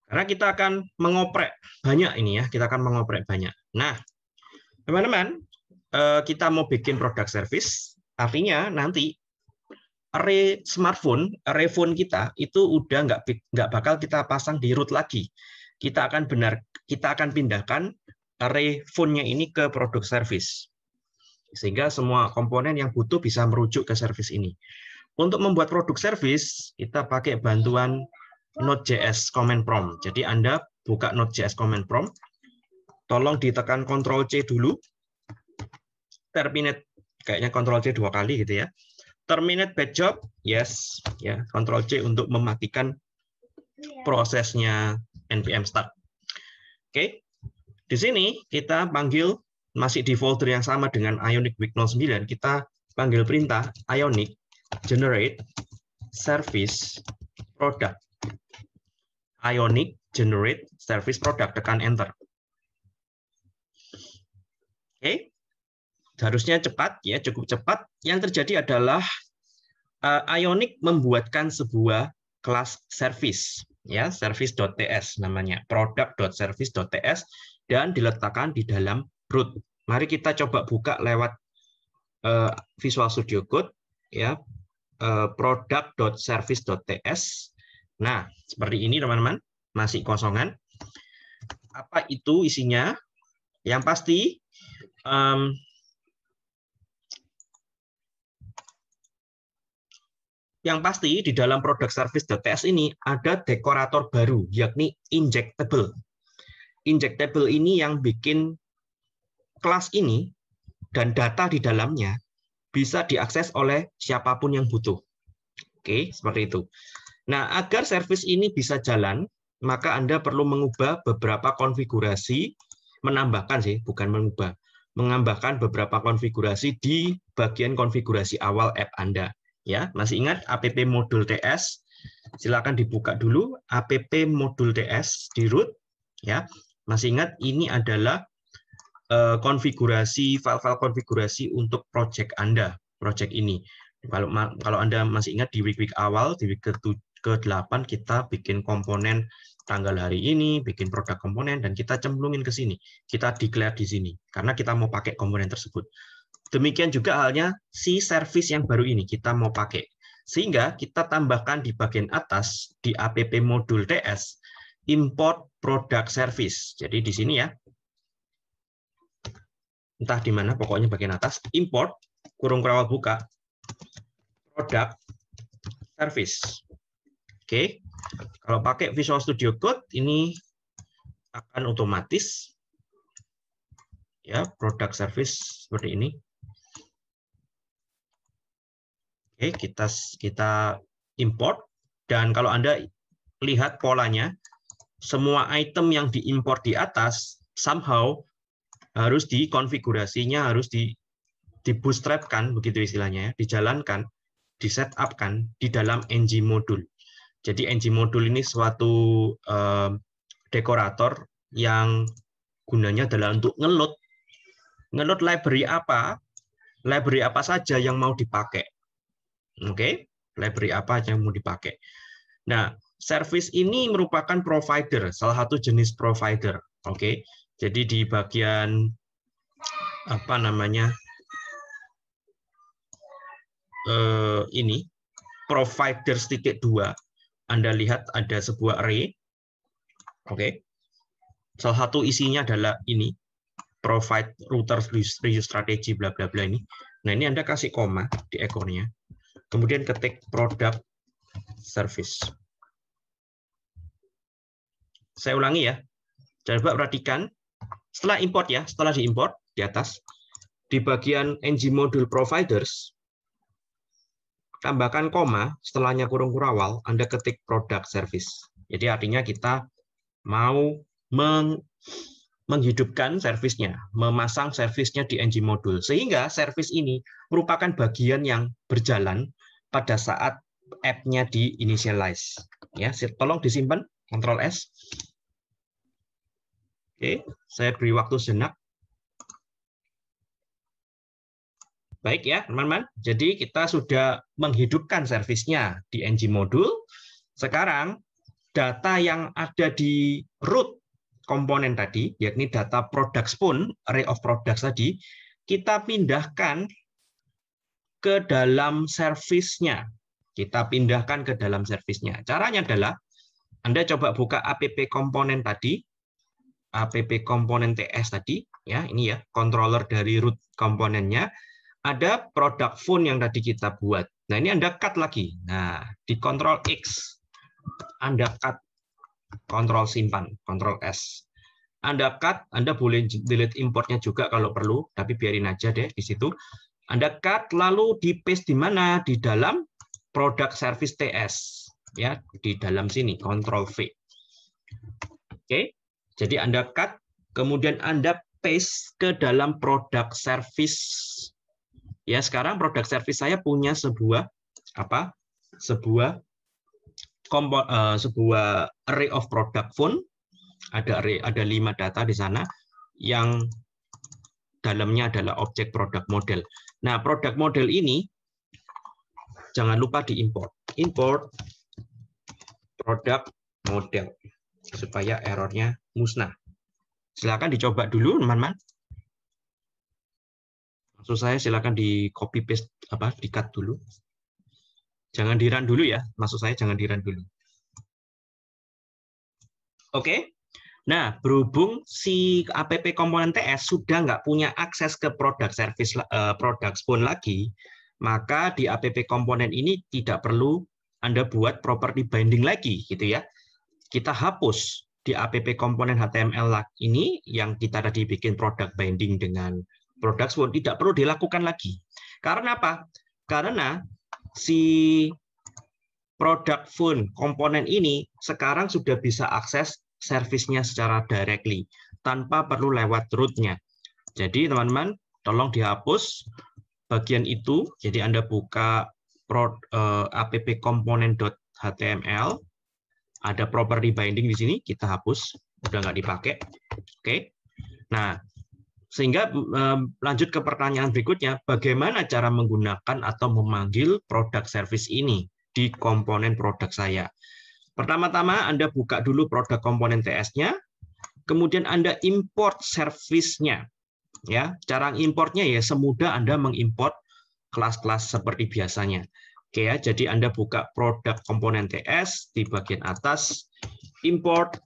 karena kita akan mengoprek banyak ini ya, kita akan mengoprek banyak. Nah, teman-teman, Eh, kita mau bikin produk service, artinya nanti re smartphone, re phone kita itu udah nggak nggak bakal kita pasang di root lagi. Kita akan benar kita akan pindahkan re phone-nya ini ke produk service. Sehingga semua komponen yang butuh bisa merujuk ke service ini. Untuk membuat produk service, kita pakai bantuan Node.js command prompt. Jadi Anda buka Node.js command prompt, tolong ditekan Ctrl C dulu terminate kayaknya kontrol C dua kali gitu ya. Terminate bad job, yes, ya Kontrol C untuk mematikan iya. prosesnya npm start. Oke, okay. di sini kita panggil masih di folder yang sama dengan Ionic Week 09, kita panggil perintah Ionic generate service product. Ionic generate service product, tekan enter. Oke, okay harusnya cepat ya cukup cepat yang terjadi adalah uh, Ionic membuatkan sebuah kelas service ya service.ts namanya product.service.ts dan diletakkan di dalam root. Mari kita coba buka lewat uh, Visual Studio Code ya uh, product.service.ts. Nah, seperti ini teman-teman, masih kosongan. Apa itu isinya? Yang pasti um, Yang pasti di dalam produk service service.ts ini ada dekorator baru yakni injectable. Injectable ini yang bikin kelas ini dan data di dalamnya bisa diakses oleh siapapun yang butuh. Oke, seperti itu. Nah, agar service ini bisa jalan, maka Anda perlu mengubah beberapa konfigurasi, menambahkan sih, bukan mengubah, menambahkan beberapa konfigurasi di bagian konfigurasi awal app Anda ya masih ingat app modul ts silakan dibuka dulu app modul ts di root ya masih ingat ini adalah eh, konfigurasi file-file konfigurasi untuk project Anda project ini kalau kalau Anda masih ingat di week-week awal di week ke ke-8 kita bikin komponen tanggal hari ini, bikin produk komponen, dan kita cemplungin ke sini. Kita declare di sini, karena kita mau pakai komponen tersebut. Demikian juga halnya si service yang baru ini kita mau pakai. Sehingga kita tambahkan di bagian atas di app modul DS import produk service. Jadi di sini ya. Entah di mana pokoknya bagian atas import kurung kurawal buka produk service. Oke. Kalau pakai Visual Studio Code ini akan otomatis ya produk service seperti ini Oke, kita kita import dan kalau Anda lihat polanya, semua item yang diimpor di atas somehow harus dikonfigurasinya harus di di bootstrapkan begitu istilahnya ya, dijalankan, di setup di dalam ng module. Jadi ng module ini suatu eh, dekorator yang gunanya adalah untuk ngelot ngelot library apa, library apa saja yang mau dipakai. Oke, okay? library apa aja yang mau dipakai. Nah, service ini merupakan provider, salah satu jenis provider. Oke, okay? jadi di bagian apa namanya eh, ini provider titik dua, Anda lihat ada sebuah array. Oke, okay? salah satu isinya adalah ini provide router review strategy bla bla bla ini. Nah ini Anda kasih koma di ekornya. Kemudian ketik produk service. Saya ulangi ya. Coba perhatikan. Setelah import ya, setelah diimport di atas, di bagian ng module providers, tambahkan koma, setelahnya kurung kurawal, Anda ketik produk service. Jadi artinya kita mau meng menghidupkan servisnya, memasang servisnya di ng module. Sehingga service ini merupakan bagian yang berjalan pada saat app-nya di initialize. Ya, tolong disimpan Ctrl S. Oke, saya beri waktu sejenak. Baik ya, teman-teman. Jadi kita sudah menghidupkan servisnya di ng module. Sekarang data yang ada di root komponen tadi, yakni data products pun, array of products tadi, kita pindahkan ke dalam servisnya. Kita pindahkan ke dalam servisnya. Caranya adalah Anda coba buka app komponen tadi, app komponen TS tadi, ya ini ya, controller dari root komponennya. Ada produk phone yang tadi kita buat. Nah ini Anda cut lagi. Nah di Control X Anda cut, Control simpan, Control S. Anda cut, Anda boleh delete importnya juga kalau perlu, tapi biarin aja deh di situ. Anda cut lalu di paste di mana? Di dalam product service TS ya, di dalam sini control V. Oke. Jadi Anda cut kemudian Anda paste ke dalam product service. Ya, sekarang product service saya punya sebuah apa? Sebuah kompo, uh, eh, sebuah array of product phone. Ada array, ada lima data di sana yang dalamnya adalah objek produk model. Nah, produk model ini jangan lupa diimport. Import produk model supaya errornya musnah. Silakan dicoba dulu, teman-teman. Maksud saya silakan di copy paste apa di cut dulu. Jangan diran dulu ya. Maksud saya jangan diran dulu. Oke. Nah, berhubung si app komponen TS sudah nggak punya akses ke produk service uh, produk spawn lagi, maka di app komponen ini tidak perlu Anda buat property binding lagi gitu ya. Kita hapus di app komponen HTML ini yang kita tadi bikin produk binding dengan produk spawn tidak perlu dilakukan lagi. Karena apa? Karena si produk phone komponen ini sekarang sudah bisa akses servisnya secara directly tanpa perlu lewat rootnya. Jadi teman-teman tolong dihapus bagian itu. Jadi Anda buka eh, appcomponent.html, ada property binding di sini kita hapus udah nggak dipakai. Oke. Nah, sehingga eh, lanjut ke pertanyaan berikutnya, bagaimana cara menggunakan atau memanggil produk service ini di komponen produk saya? Pertama-tama Anda buka dulu produk komponen TS-nya, kemudian Anda import servisnya. Ya, cara importnya ya semudah Anda mengimport kelas-kelas seperti biasanya. Oke ya, jadi Anda buka produk komponen TS di bagian atas, import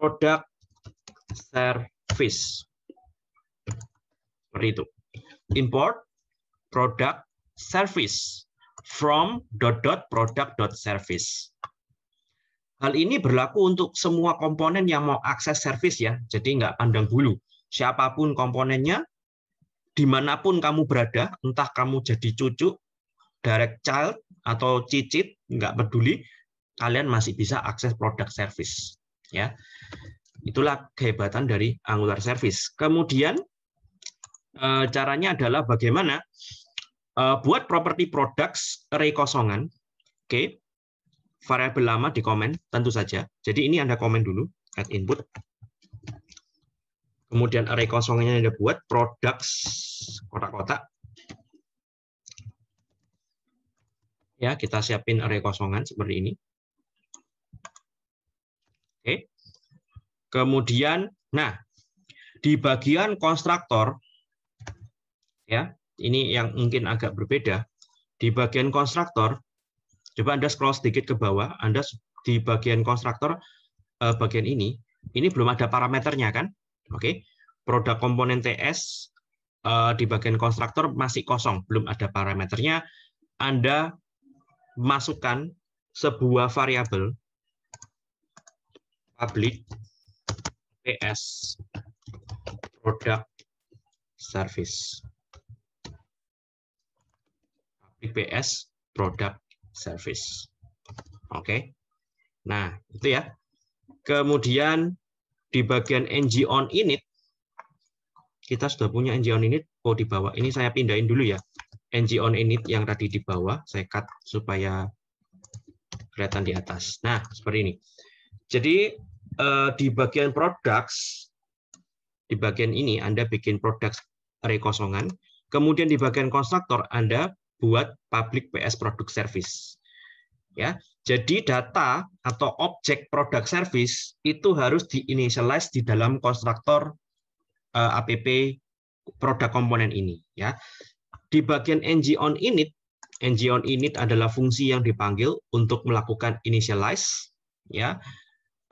produk service. Seperti itu. Import produk service from dot dot product dot service. Hal ini berlaku untuk semua komponen yang mau akses service ya, jadi nggak pandang bulu. Siapapun komponennya, dimanapun kamu berada, entah kamu jadi cucu, direct child, atau cicit, nggak peduli, kalian masih bisa akses product service. Ya, Itulah kehebatan dari Angular Service. Kemudian, eh, caranya adalah bagaimana Eh, buat properti products array kosongan. Oke. Okay. Variabel lama di komen tentu saja. Jadi ini Anda komen dulu add input. Kemudian array kosongnya Anda buat products kotak-kotak. Ya, kita siapin array kosongan seperti ini. Oke. Kemudian nah, di bagian konstruktor ya, ini yang mungkin agak berbeda. Di bagian konstruktor, coba Anda scroll sedikit ke bawah, Anda di bagian konstruktor eh, bagian ini, ini belum ada parameternya kan? Oke. Produk komponen TS eh, di bagian konstruktor masih kosong, belum ada parameternya. Anda masukkan sebuah variabel public ts product service. PPS product service. Oke. Okay. Nah, itu ya. Kemudian di bagian ng on init kita sudah punya ng on init oh di bawah. Ini saya pindahin dulu ya. ng on init yang tadi di bawah saya cut supaya kelihatan di atas. Nah, seperti ini. Jadi eh, di bagian products di bagian ini Anda bikin Products rekosongan, kemudian di bagian konstruktor Anda buat public PS product service. Ya, jadi data atau objek product service itu harus diinitialize di dalam konstruktor uh, eh, APP produk komponen ini. Ya, di bagian ng on init, ng on init adalah fungsi yang dipanggil untuk melakukan initialize ya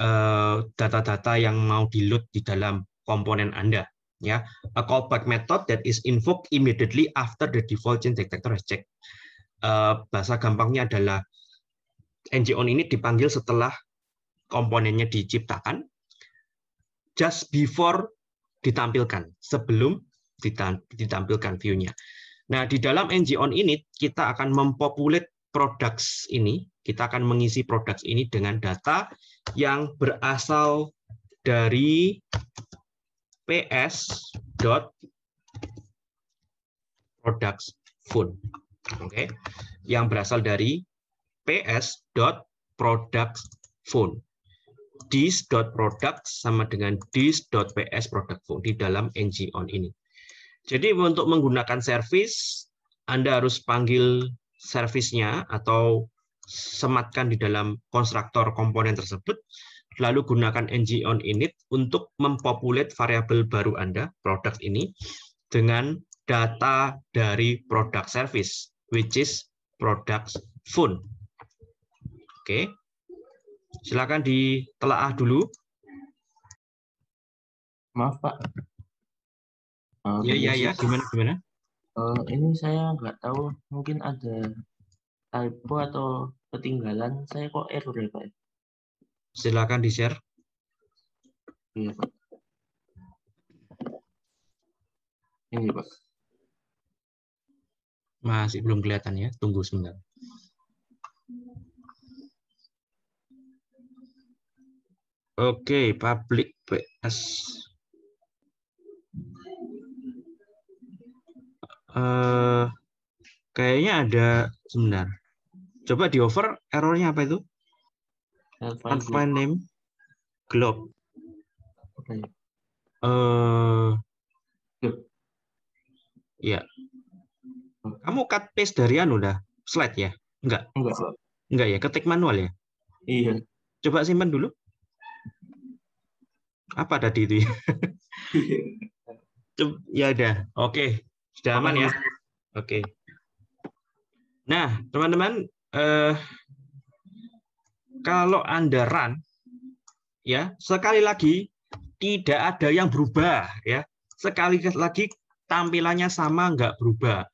eh, data-data uh, yang mau di load di dalam komponen Anda Yeah, a callback method that is invoked immediately after the default change detector has checked. Uh, bahasa gampangnya adalah ng-on ini dipanggil setelah komponennya diciptakan, just before ditampilkan, sebelum ditampilkan view-nya. Nah, di dalam ng-on ini kita akan mempopulate products ini, kita akan mengisi products ini dengan data yang berasal dari PS dot products food. Oke. Okay? Yang berasal dari PS dot products phone. This dot product sama dengan this dot PS product phone di dalam ng on ini. Jadi untuk menggunakan service Anda harus panggil servicenya atau sematkan di dalam konstruktor komponen tersebut lalu gunakan ng on init untuk mempopulate variabel baru Anda, produk ini, dengan data dari produk service, which is product phone. Oke, silakan ditelaah dulu. Maaf Pak. Uh, ya, ya, ya, gimana, gimana? Uh, ini saya nggak tahu, mungkin ada typo atau ketinggalan, saya kok error ya Pak. Silakan di-share. Iya, Ini, Pak. Masih belum kelihatan ya, tunggu sebentar. Oke, public PS. Uh, eh, kayaknya ada sebentar. Coba di over errornya apa itu? and find name globe okay. uh, ya yeah. kamu cut paste dari anu dah slide ya enggak enggak enggak ya ketik manual ya iya coba simpan dulu apa tadi itu ya ya udah oke okay. sudah aman ya oke okay. nah teman-teman eh -teman, uh, kalau Anda run, ya sekali lagi tidak ada yang berubah, ya sekali lagi tampilannya sama nggak berubah.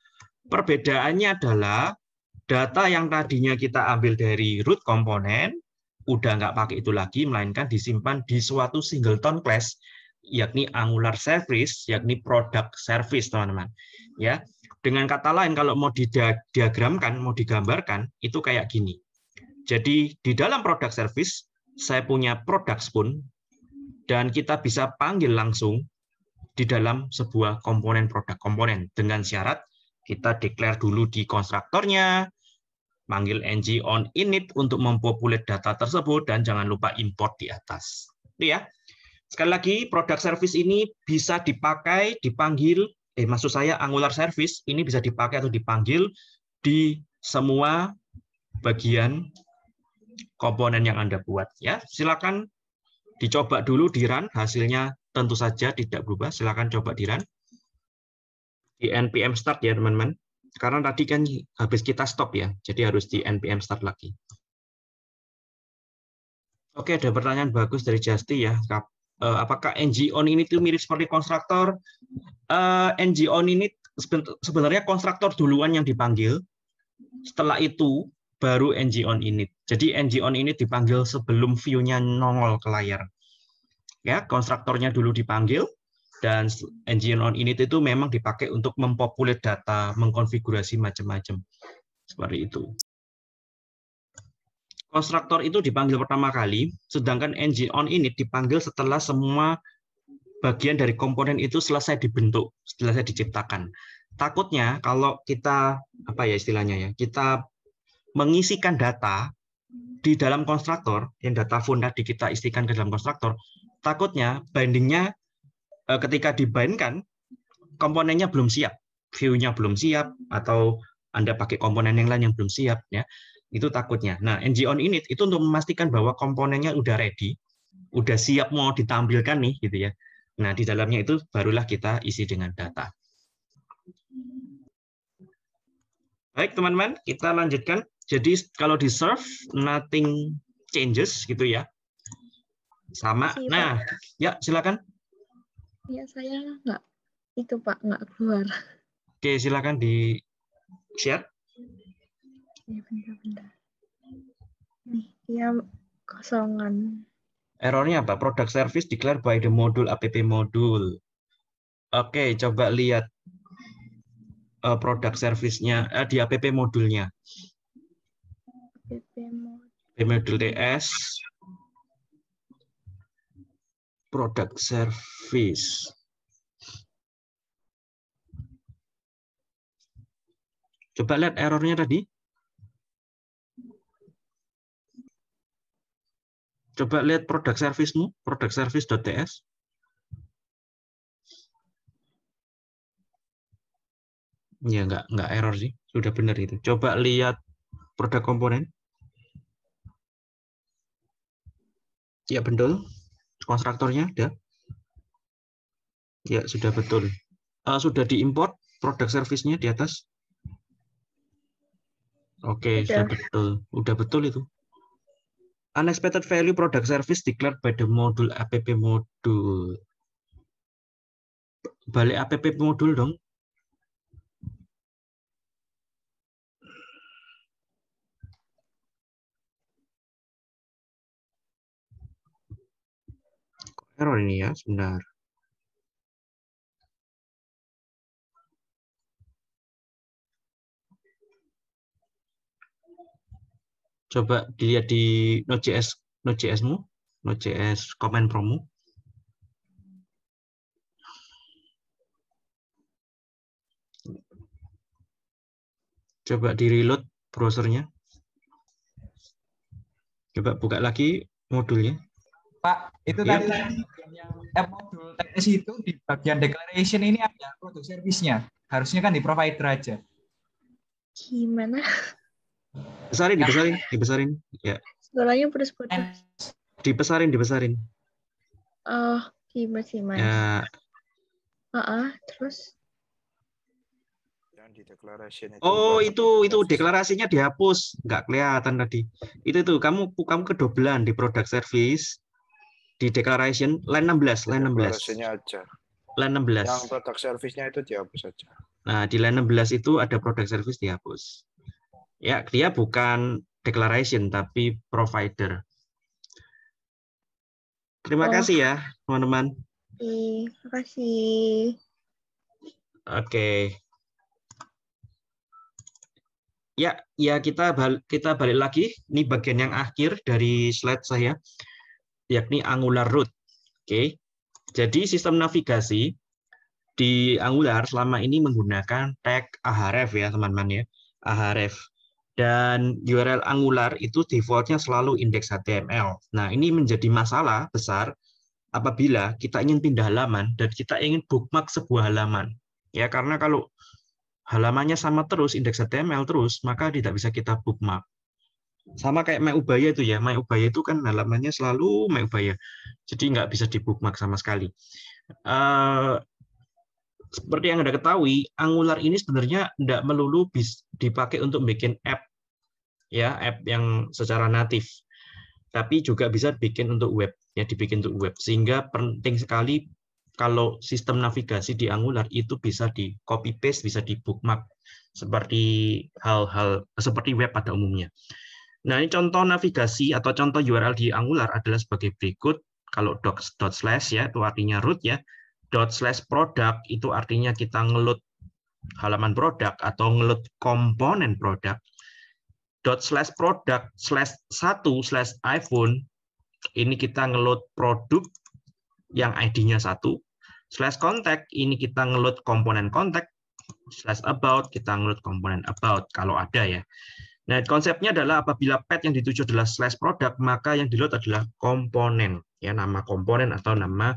Perbedaannya adalah data yang tadinya kita ambil dari root komponen udah nggak pakai itu lagi, melainkan disimpan di suatu singleton class yakni Angular Service, yakni product service, teman-teman. Ya. Dengan kata lain, kalau mau didiagramkan, mau digambarkan, itu kayak gini. Jadi di dalam produk service, saya punya produk pun dan kita bisa panggil langsung di dalam sebuah komponen produk komponen dengan syarat kita declare dulu di konstruktornya, panggil ng on init untuk mempopulate data tersebut, dan jangan lupa import di atas. Itu ya. Sekali lagi, produk service ini bisa dipakai, dipanggil, eh maksud saya Angular service, ini bisa dipakai atau dipanggil di semua bagian komponen yang Anda buat. Ya, silakan dicoba dulu di run, hasilnya tentu saja tidak berubah. Silakan coba di run di npm start ya teman-teman. Karena tadi kan habis kita stop ya, jadi harus di npm start lagi. Oke, ada pertanyaan bagus dari Justi ya. Eh, apakah ng ini tuh mirip seperti konstruktor? Uh, eh, ng ini sebenarnya konstruktor duluan yang dipanggil. Setelah itu baru ng on init. Jadi ng on init dipanggil sebelum view-nya nongol ke layar. Ya, konstruktornya dulu dipanggil dan ng on init itu memang dipakai untuk mempopulate data, mengkonfigurasi macam-macam. Seperti itu. Konstruktor itu dipanggil pertama kali, sedangkan ng on init dipanggil setelah semua bagian dari komponen itu selesai dibentuk, selesai diciptakan. Takutnya kalau kita apa ya istilahnya ya, kita mengisikan data hmm. di dalam konstruktor, yang data phone tadi kita isikan ke dalam konstruktor, takutnya bindingnya eh, ketika dibandingkan komponennya belum siap, view-nya belum siap, atau Anda pakai komponen yang lain yang belum siap, ya itu takutnya. Nah, ng on init itu untuk memastikan bahwa komponennya udah ready, udah siap mau ditampilkan nih, gitu ya. Nah, di dalamnya itu barulah kita isi dengan data. Baik, teman-teman, kita lanjutkan. Jadi kalau di serve nothing changes gitu ya. Sama. nah, ya silakan. Ya saya nggak itu Pak nggak keluar. Oke silakan di share. Ya bentar-bentar. Nih ya kosongan. Errornya apa? Product service declared by the module app module. Oke, coba lihat uh, produk servisnya uh, eh, di app modulnya. P model TS produk service. Coba lihat errornya tadi. Coba lihat produk servismu, produk service.ts. Ya, nggak, nggak error sih. Sudah benar itu. Coba lihat produk komponen. Ya betul, kontraktornya ada. Ya sudah betul. Uh, sudah diimport produk servisnya di atas. Oke, okay, sudah. betul. Udah betul itu. Unexpected value product service declared by the module app module. Balik app modul dong. error ini ya, sebentar. Coba dilihat di Node.js Node.js-mu, Node.js comment promu. Coba di-reload browsernya. Coba buka lagi modulnya. Pak, itu ya. tadi yang eh, modul teknis itu di bagian declaration ini ada produk servisnya. Harusnya kan di provider aja. Gimana? Besarin, ya. dibesarin, dibesarin. Ya. Segalanya putus-putus. Dibesarin, dibesarin. Oh, gimana sih, Mas? Ya. Uh -uh, terus? Yang di declaration itu. Oh, itu itu deklarasinya dihapus, nggak kelihatan tadi. Itu tuh kamu kamu kedoblan di produk service di declaration line 16, line 16. aja. Line 16. Yang produk service-nya itu dihapus saja. Nah, di line 16 itu ada produk service dihapus. Ya, dia bukan declaration tapi provider. Terima oh. kasih ya, teman-teman. Terima kasih. Oke. Okay. Ya, ya kita bal kita balik lagi. Ini bagian yang akhir dari slide saya yakni Angular root. Oke. Jadi sistem navigasi di Angular selama ini menggunakan tag ahref ya teman-teman ya, ahref. Dan URL Angular itu defaultnya selalu indeks HTML. Nah, ini menjadi masalah besar apabila kita ingin pindah halaman dan kita ingin bookmark sebuah halaman. Ya, karena kalau halamannya sama terus, indeks HTML terus, maka tidak bisa kita bookmark sama kayak Mai Ubaya itu ya. Mai Ubaya itu kan halamannya selalu Mai Ubaya. Jadi nggak bisa di bookmark sama sekali. Uh, seperti yang Anda ketahui, Angular ini sebenarnya tidak melulu dipakai untuk bikin app ya, app yang secara natif. Tapi juga bisa bikin untuk web, ya dibikin untuk web. Sehingga penting sekali kalau sistem navigasi di Angular itu bisa di copy paste, bisa di bookmark seperti hal-hal seperti web pada umumnya. Nah, ini contoh navigasi atau contoh URL di Angular adalah sebagai berikut. Kalau docs dot slash ya, itu artinya root ya. Dot slash product itu artinya kita ngelut halaman produk atau ngelut komponen produk. Dot slash product slash 1 slash iPhone, ini kita ngelut produk yang ID-nya satu. Slash contact, ini kita ngelut komponen contact. Slash about, kita ngelut komponen about, kalau ada ya. Nah, konsepnya adalah apabila pet yang dituju adalah slash product, maka yang diload adalah komponen, ya nama komponen atau nama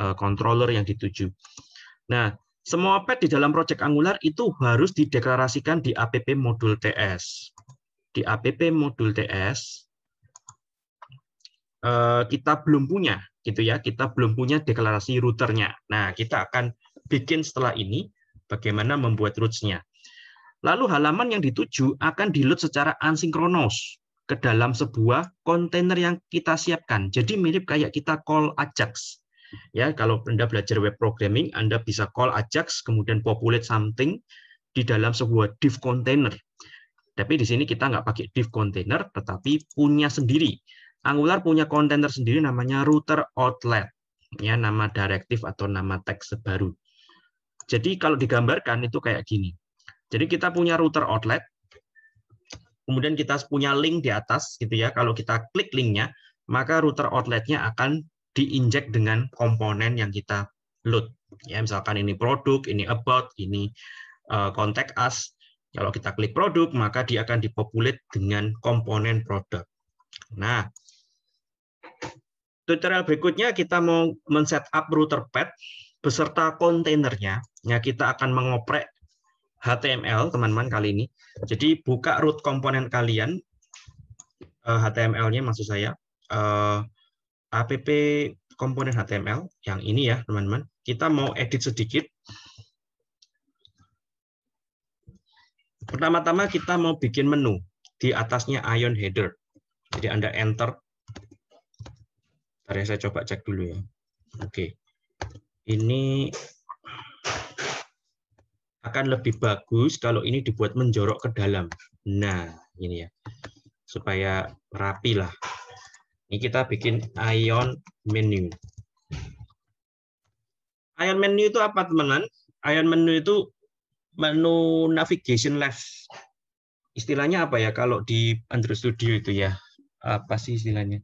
uh, controller yang dituju. Nah, semua pet di dalam project Angular itu harus dideklarasikan di app modul TS. Di app modul TS uh, eh, kita belum punya gitu ya, kita belum punya deklarasi routernya. Nah, kita akan bikin setelah ini bagaimana membuat routes nya Lalu halaman yang dituju akan di load secara asinkronos ke dalam sebuah kontainer yang kita siapkan. Jadi mirip kayak kita call Ajax. Ya, kalau Anda belajar web programming, Anda bisa call Ajax kemudian populate something di dalam sebuah div container. Tapi di sini kita nggak pakai div container, tetapi punya sendiri. Angular punya kontainer sendiri namanya router outlet. Ya, nama directive atau nama teks sebaru. Jadi kalau digambarkan itu kayak gini. Jadi kita punya router outlet, kemudian kita punya link di atas gitu ya. Kalau kita klik linknya, maka router outletnya akan diinjek dengan komponen yang kita load. Ya, misalkan ini produk, ini about, ini uh, contact us. Kalau kita klik produk, maka dia akan dipopulate dengan komponen produk. Nah, tutorial berikutnya kita mau men-setup router pad beserta kontainernya. Ya, kita akan mengoprek HTML teman-teman kali ini. Jadi buka root komponen kalian HTML-nya eh, maksud saya eh, app komponen HTML yang ini ya teman-teman. Kita mau edit sedikit. Pertama-tama kita mau bikin menu di atasnya ion header. Jadi Anda enter. Tadi ya, saya coba cek dulu ya. Oke. Ini akan lebih bagus kalau ini dibuat menjorok ke dalam. Nah, ini ya. Supaya rapi lah. Ini kita bikin ion menu. Ion menu itu apa, teman-teman? Ion menu itu menu navigation left. Istilahnya apa ya kalau di Android Studio itu ya? Apa sih istilahnya?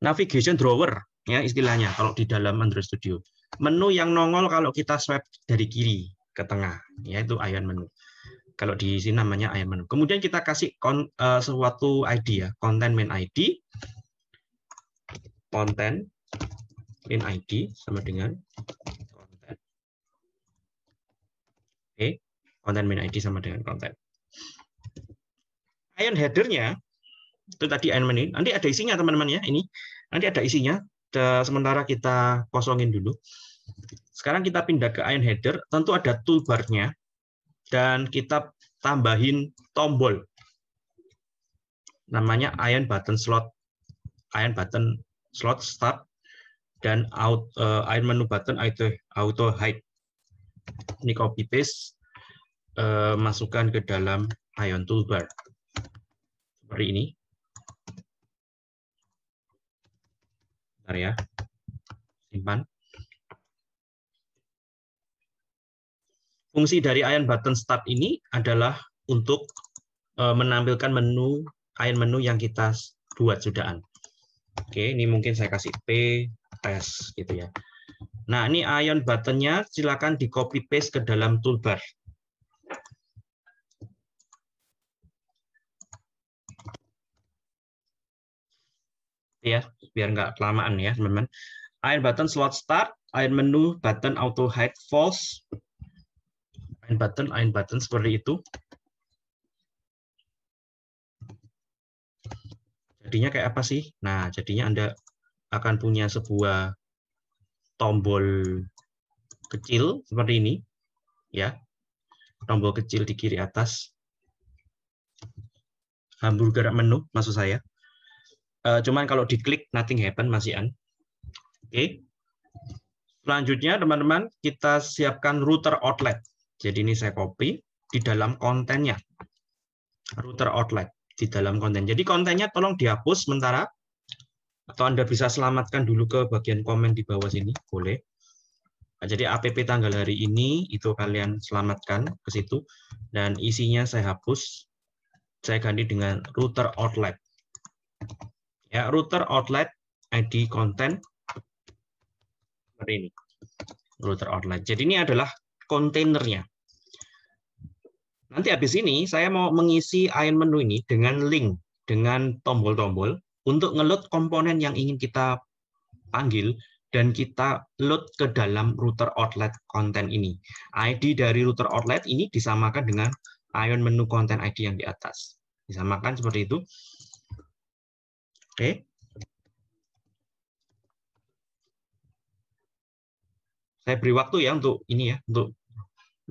Navigation drawer ya istilahnya kalau di dalam Android Studio. Menu yang nongol kalau kita swipe dari kiri ke tengah, yaitu ion menu. Kalau di sini namanya ion menu. Kemudian kita kasih kon, uh, eh, suatu ID ya, content main ID, content main ID sama dengan content Oke, content main ID sama dengan content Ion headernya itu tadi ion menu. Nanti ada isinya teman-teman ya, ini nanti ada isinya. Sementara kita kosongin dulu. Sekarang kita pindah ke ion header, tentu ada toolbar-nya, dan kita tambahin tombol. Namanya ion button slot, ion button slot start, dan out, uh, eh, ion menu button auto, auto hide. Ini copy paste, uh, masukkan ke dalam ion toolbar. Seperti ini. Bentar ya, simpan. Fungsi dari Ion Button Start ini adalah untuk e, menampilkan menu Ion menu yang kita buat sudahan. Oke, ini mungkin saya kasih P tes gitu ya. Nah, ini Ion buttonnya silakan di copy paste ke dalam toolbar. ya biar nggak kelamaan ya teman-teman. Iron button slot start, iron menu button auto hide false, End button, end button seperti itu. Jadinya kayak apa sih? Nah, jadinya Anda akan punya sebuah tombol kecil seperti ini. ya Tombol kecil di kiri atas. Hamburger menu, maksud saya. Uh, cuman kalau diklik, nothing happen, masih an. Oke. Okay. Selanjutnya, teman-teman, kita siapkan router outlet. Jadi ini saya copy di dalam kontennya. Router outlet di dalam konten. Jadi kontennya tolong dihapus sementara. Atau Anda bisa selamatkan dulu ke bagian komen di bawah sini, boleh. Nah, jadi APP tanggal hari ini itu kalian selamatkan ke situ dan isinya saya hapus. Saya ganti dengan router outlet. Ya, router outlet ID konten seperti ini. Router outlet. Jadi ini adalah kontainernya. Nanti habis ini saya mau mengisi ion menu ini dengan link, dengan tombol-tombol untuk ngeload komponen yang ingin kita panggil dan kita load ke dalam router outlet konten ini. ID dari router outlet ini disamakan dengan ion menu konten ID yang di atas. Disamakan seperti itu. Oke. Saya beri waktu ya untuk ini ya, untuk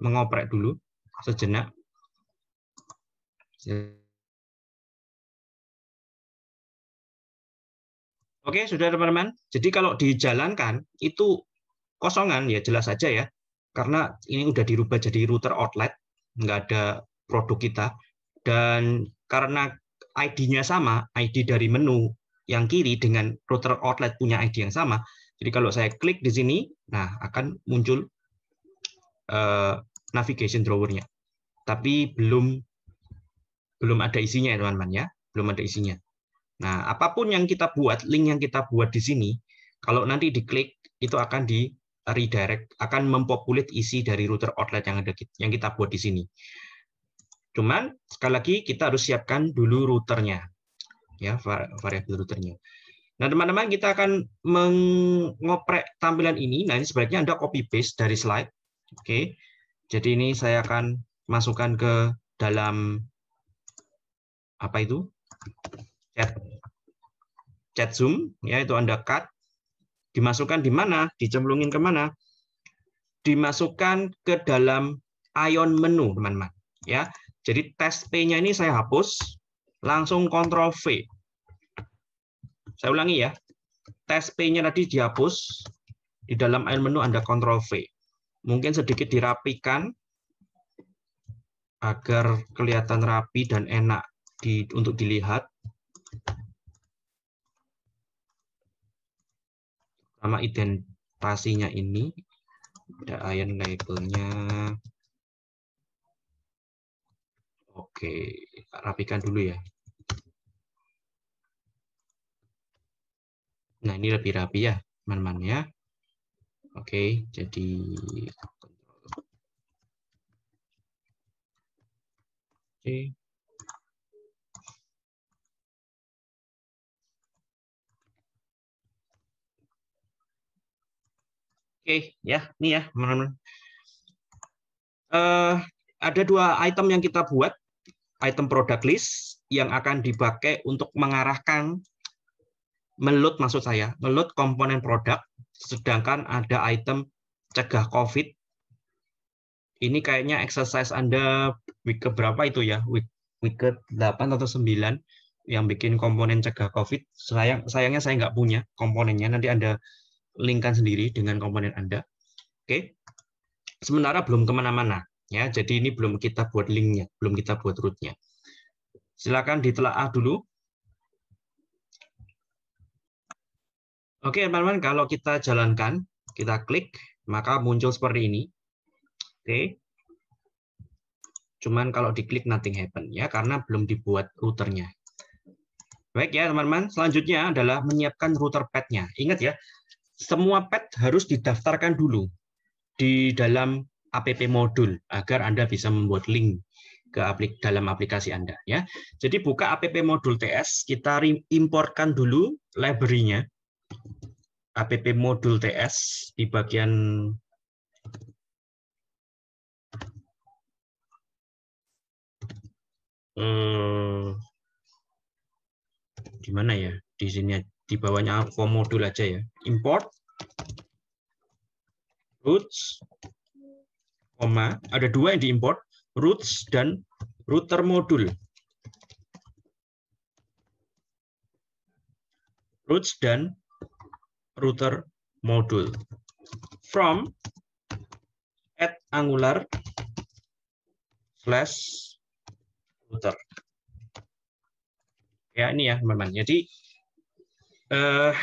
mengoprek dulu sejenak. Oke, sudah teman-teman. Jadi kalau dijalankan itu kosongan ya jelas saja ya. Karena ini udah dirubah jadi router outlet, nggak ada produk kita. Dan karena ID-nya sama, ID dari menu yang kiri dengan router outlet punya ID yang sama, jadi kalau saya klik di sini, nah akan muncul uh, navigation drawernya. Tapi belum belum ada isinya ya teman-teman ya, belum ada isinya. Nah, apapun yang kita buat, link yang kita buat di sini, kalau nanti diklik itu akan di redirect, akan mempopulit isi dari router outlet yang ada yang kita buat di sini. Cuman sekali lagi kita harus siapkan dulu routernya, ya variabel routernya. Nah, teman-teman, kita akan mengoprek tampilan ini. Nah, ini sebaiknya Anda copy paste dari slide. Oke. Jadi ini saya akan masukkan ke dalam apa itu? chat chat Zoom, ya itu Anda cut. Dimasukkan di mana? Dicemplungin ke mana? Dimasukkan ke dalam ion menu, teman-teman. Ya. Jadi test P-nya ini saya hapus, langsung kontrol V. Saya ulangi ya. Tes P-nya tadi dihapus. Di dalam air menu Anda Ctrl V. Mungkin sedikit dirapikan agar kelihatan rapi dan enak di, untuk dilihat. Nama identitasinya ini. Ada ayam labelnya. Oke, rapikan dulu ya. Nah, ini lebih rapi ya, teman-teman ya. Oke, jadi Oke. Oke, ya, ini ya, teman-teman. Uh, ada dua item yang kita buat, item product list yang akan dipakai untuk mengarahkan melut maksud saya, melut komponen produk, sedangkan ada item cegah COVID. Ini kayaknya exercise Anda week berapa itu ya? Week, week ke 8 atau 9 yang bikin komponen cegah COVID. Sayang, sayangnya saya nggak punya komponennya. Nanti Anda linkkan sendiri dengan komponen Anda. Oke. Sementara belum kemana-mana. ya. Jadi ini belum kita buat linknya, belum kita buat rootnya. Silakan ditelaah dulu Oke, teman-teman, kalau kita jalankan, kita klik, maka muncul seperti ini. Oke. Cuman kalau diklik nothing happen ya karena belum dibuat routernya. Baik ya, teman-teman. Selanjutnya adalah menyiapkan router pad-nya. Ingat ya, semua pad harus didaftarkan dulu di dalam app modul agar Anda bisa membuat link ke aplik dalam aplikasi Anda ya. Jadi buka app modul TS, kita importkan dulu library-nya app modul TS di bagian hmm, eh, di mana ya? Di sini di bawahnya form modul aja ya. Import roots koma ada dua yang diimport roots dan router modul. Roots dan router module from at angular slash router. Ya, ini ya, teman-teman. Jadi, eh,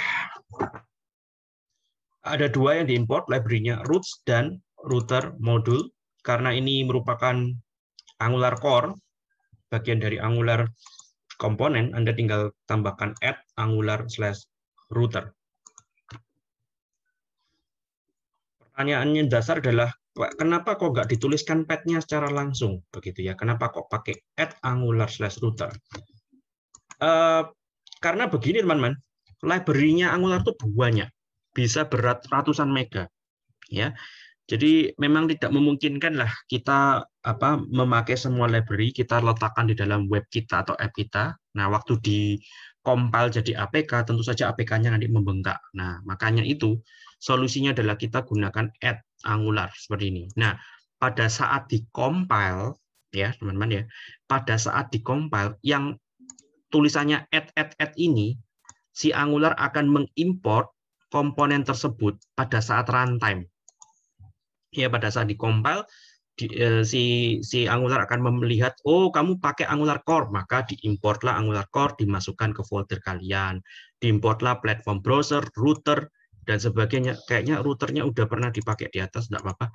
ada dua yang diimport, library-nya roots dan router module. Karena ini merupakan Angular core, bagian dari Angular komponen, Anda tinggal tambahkan add angular slash router. pertanyaannya dasar adalah kenapa kok nggak dituliskan petnya secara langsung begitu ya? Kenapa kok pakai add angular slash router? Uh, karena begini teman-teman, library-nya Angular itu banyak, bisa berat ratusan mega, ya. Jadi memang tidak memungkinkan lah kita apa memakai semua library kita letakkan di dalam web kita atau app kita. Nah, waktu di compile jadi APK tentu saja APK-nya nanti membengkak. Nah, makanya itu Solusinya adalah kita gunakan add angular seperti ini. Nah, pada saat di compile ya teman-teman ya, pada saat di compile yang tulisannya add add add ini si angular akan mengimport komponen tersebut pada saat runtime. Ya, pada saat di, eh, si si Angular akan melihat oh kamu pakai Angular Core maka diimportlah Angular Core dimasukkan ke folder kalian diimportlah platform browser router dan sebagainya. Kayaknya routernya udah pernah dipakai di atas, tidak apa-apa,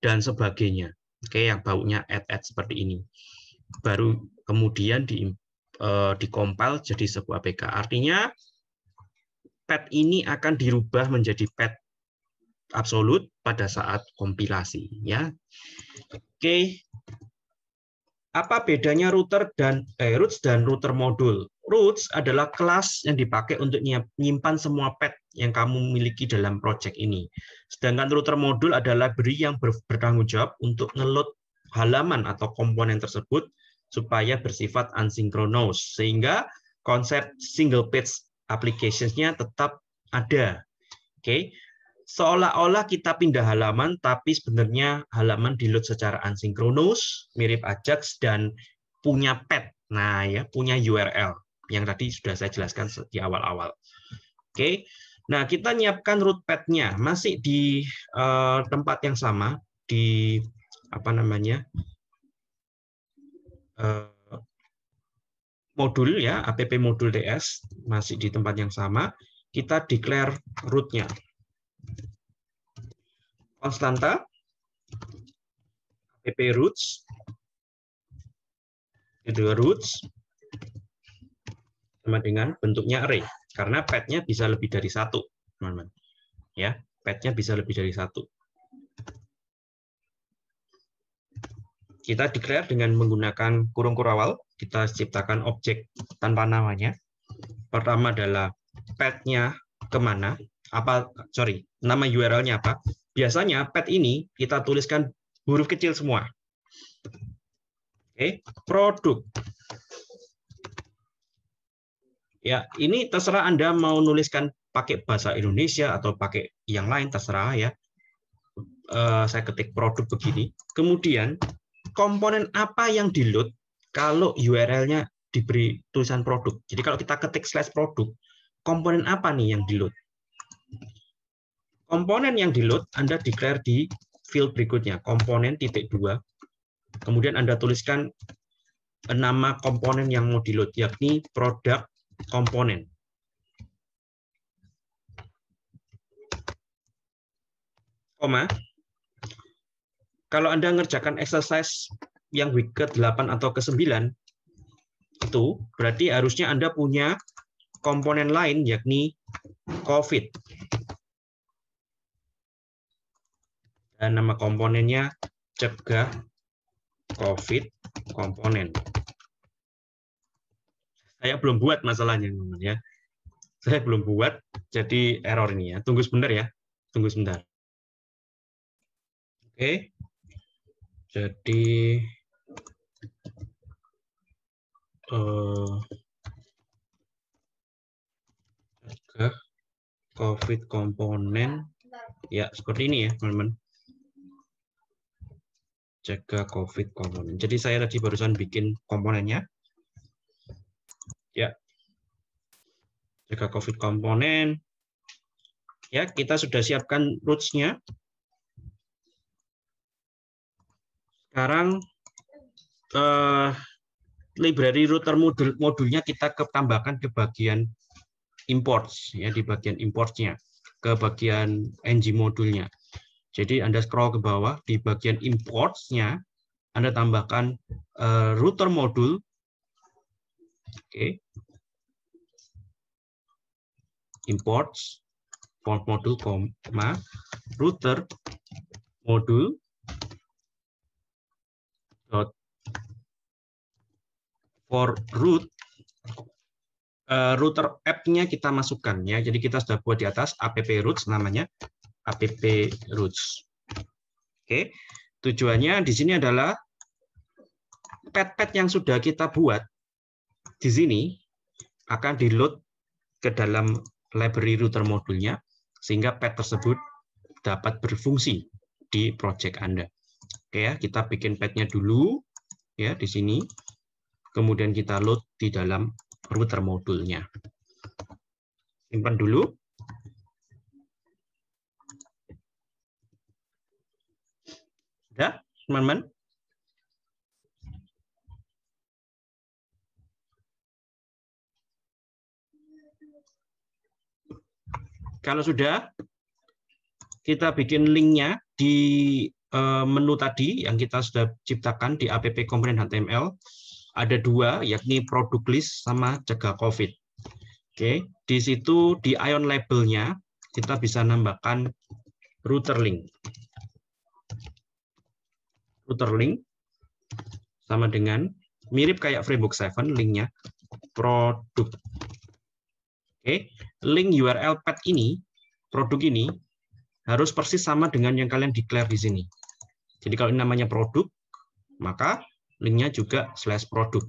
dan sebagainya. Oke, yang baunya add-add seperti ini. Baru kemudian di, eh, dikompil jadi sebuah PK. Artinya, pet ini akan dirubah menjadi pet absolut pada saat kompilasi. ya. Oke, apa bedanya router dan eh, roots dan router modul? Roots adalah kelas yang dipakai untuk menyimpan semua pet yang kamu miliki dalam project ini. Sedangkan router modul adalah beri yang bertanggung jawab untuk ngelot halaman atau komponen tersebut supaya bersifat asinkronous. Sehingga konsep single page applicationsnya tetap ada. Oke. Okay? Seolah-olah kita pindah halaman, tapi sebenarnya halaman di-load secara asinkronous, mirip Ajax, dan punya pet. Nah, ya punya URL yang tadi sudah saya jelaskan di awal-awal. Oke. Nah, kita nyiapkan path nya masih di uh, tempat yang sama di apa namanya? Uh, modul ya, app modul DS masih di tempat yang sama, kita declare root-nya. Konstanta app roots itu roots sama dengan bentuknya array karena petnya bisa lebih dari satu teman-teman ya petnya bisa lebih dari satu kita declare dengan menggunakan kurung kurawal kita ciptakan objek tanpa namanya pertama adalah petnya kemana apa sorry nama URL-nya apa biasanya pet ini kita tuliskan huruf kecil semua oke produk Ya, ini terserah Anda mau nuliskan pakai bahasa Indonesia atau pakai yang lain terserah ya. Eh, saya ketik produk begini. Kemudian komponen apa yang di load kalau URL-nya diberi tulisan produk. Jadi kalau kita ketik slash produk, komponen apa nih yang di load? Komponen yang di load Anda declare di field berikutnya, komponen titik dua. Kemudian Anda tuliskan nama komponen yang mau di load, yakni produk komponen. Koma, kalau Anda ngerjakan exercise yang week ke-8 atau ke-9, itu berarti harusnya Anda punya komponen lain yakni COVID. Dan nama komponennya cegah COVID komponen. Saya belum buat masalahnya, teman-teman ya. Saya belum buat, jadi error ini ya. Tunggu sebentar ya. Tunggu sebentar. Oke. Jadi eh uh, COVID komponen ya seperti ini ya, teman-teman jaga COVID komponen. Jadi saya tadi barusan bikin komponennya. jaga COVID komponen. Ya, kita sudah siapkan roots Sekarang eh, library router modul modulnya kita tambahkan ke bagian imports ya di bagian imports ke bagian ng modulnya. Jadi Anda scroll ke bawah di bagian importsnya Anda tambahkan eh, router modul. Oke imports font module comma router module dot for root uh, router app-nya kita masukkan ya. Jadi kita sudah buat di atas app roots namanya app roots Oke. Okay. Tujuannya di sini adalah pet-pet yang sudah kita buat di sini akan di-load ke dalam library router modulnya, sehingga pet tersebut dapat berfungsi di project Anda. Oke ya, kita bikin petnya dulu ya di sini. Kemudian kita load di dalam router modulnya. Simpan dulu. Sudah, teman-teman? Kalau sudah, kita bikin linknya di eh, menu tadi yang kita sudah ciptakan di app komponen HTML. Ada dua, yakni produk list sama cegah COVID. Oke, di situ di ion labelnya kita bisa nambahkan router link. Router link sama dengan mirip kayak Framework 7 linknya produk. Oke, link URL pet ini, produk ini, harus persis sama dengan yang kalian declare di sini. Jadi kalau ini namanya produk, maka linknya juga slash produk.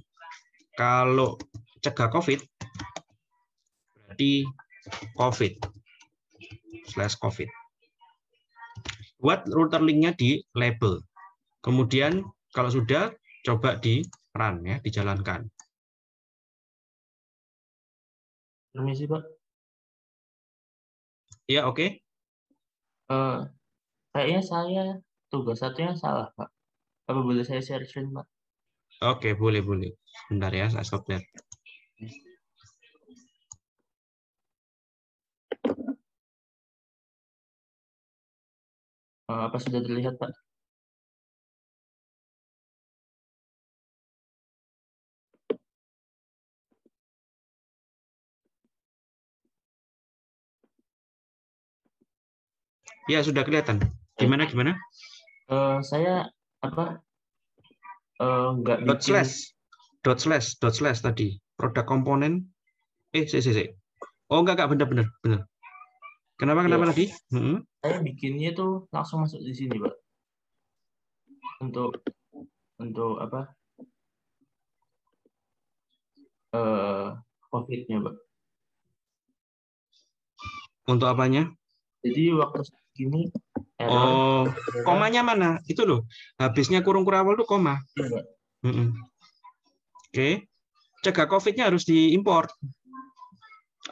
Kalau cegah COVID, berarti COVID slash COVID. Buat router linknya di label. Kemudian kalau sudah, coba di run ya, dijalankan. Permisi Pak. Iya, oke. Okay. Uh, eh, kayaknya saya tugas satunya salah, Pak. Apa boleh saya share screen, Pak? Oke, okay, boleh, boleh. Bentar ya, saya stop there. Uh, apa sudah terlihat, Pak? Ya, sudah kelihatan. Gimana eh, gimana? Uh, saya apa? Uh, eh, enggak dot bikin... slash dot slash dot slash tadi produk komponen eh si, si, si. oh enggak enggak benar benar benar kenapa kenapa yes. Iya. lagi? hmm. saya bikinnya tuh langsung masuk di sini pak untuk untuk apa uh, profitnya pak untuk apanya jadi waktu gini error. Ya oh, gitu, gitu. komanya mana? Itu loh. Habisnya kurung kurawal itu koma. Iya. Oke. Mm Oke, Okay. Cegah COVID-nya harus diimpor.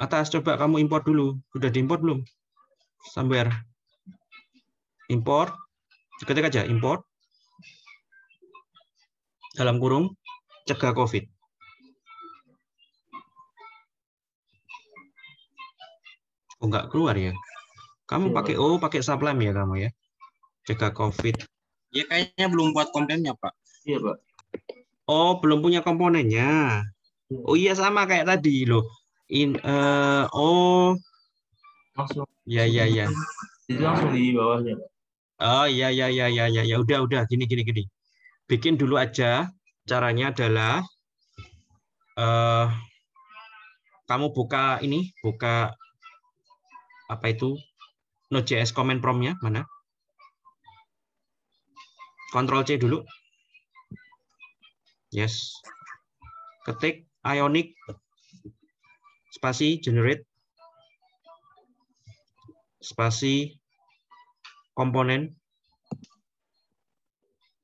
Atas coba kamu impor dulu. Sudah diimpor belum? Somewhere. Import. Ketik aja import. Dalam kurung cegah COVID. Oh, nggak keluar ya? Kamu iya. pakai oh pakai sublime ya kamu ya? Jaga COVID. Ya kayaknya belum buat kontennya Pak. Iya Pak. Oh belum punya komponennya. Iya. Oh iya sama kayak tadi loh. In uh, oh langsung. Ya ya ya. Itu langsung di bawahnya. Oh iya iya iya iya ya ya udah udah gini gini gini. Bikin dulu aja. Caranya adalah uh, kamu buka ini, buka apa itu Node.js comment promptnya mana? Control C dulu. Yes. Ketik Ionic spasi generate spasi komponen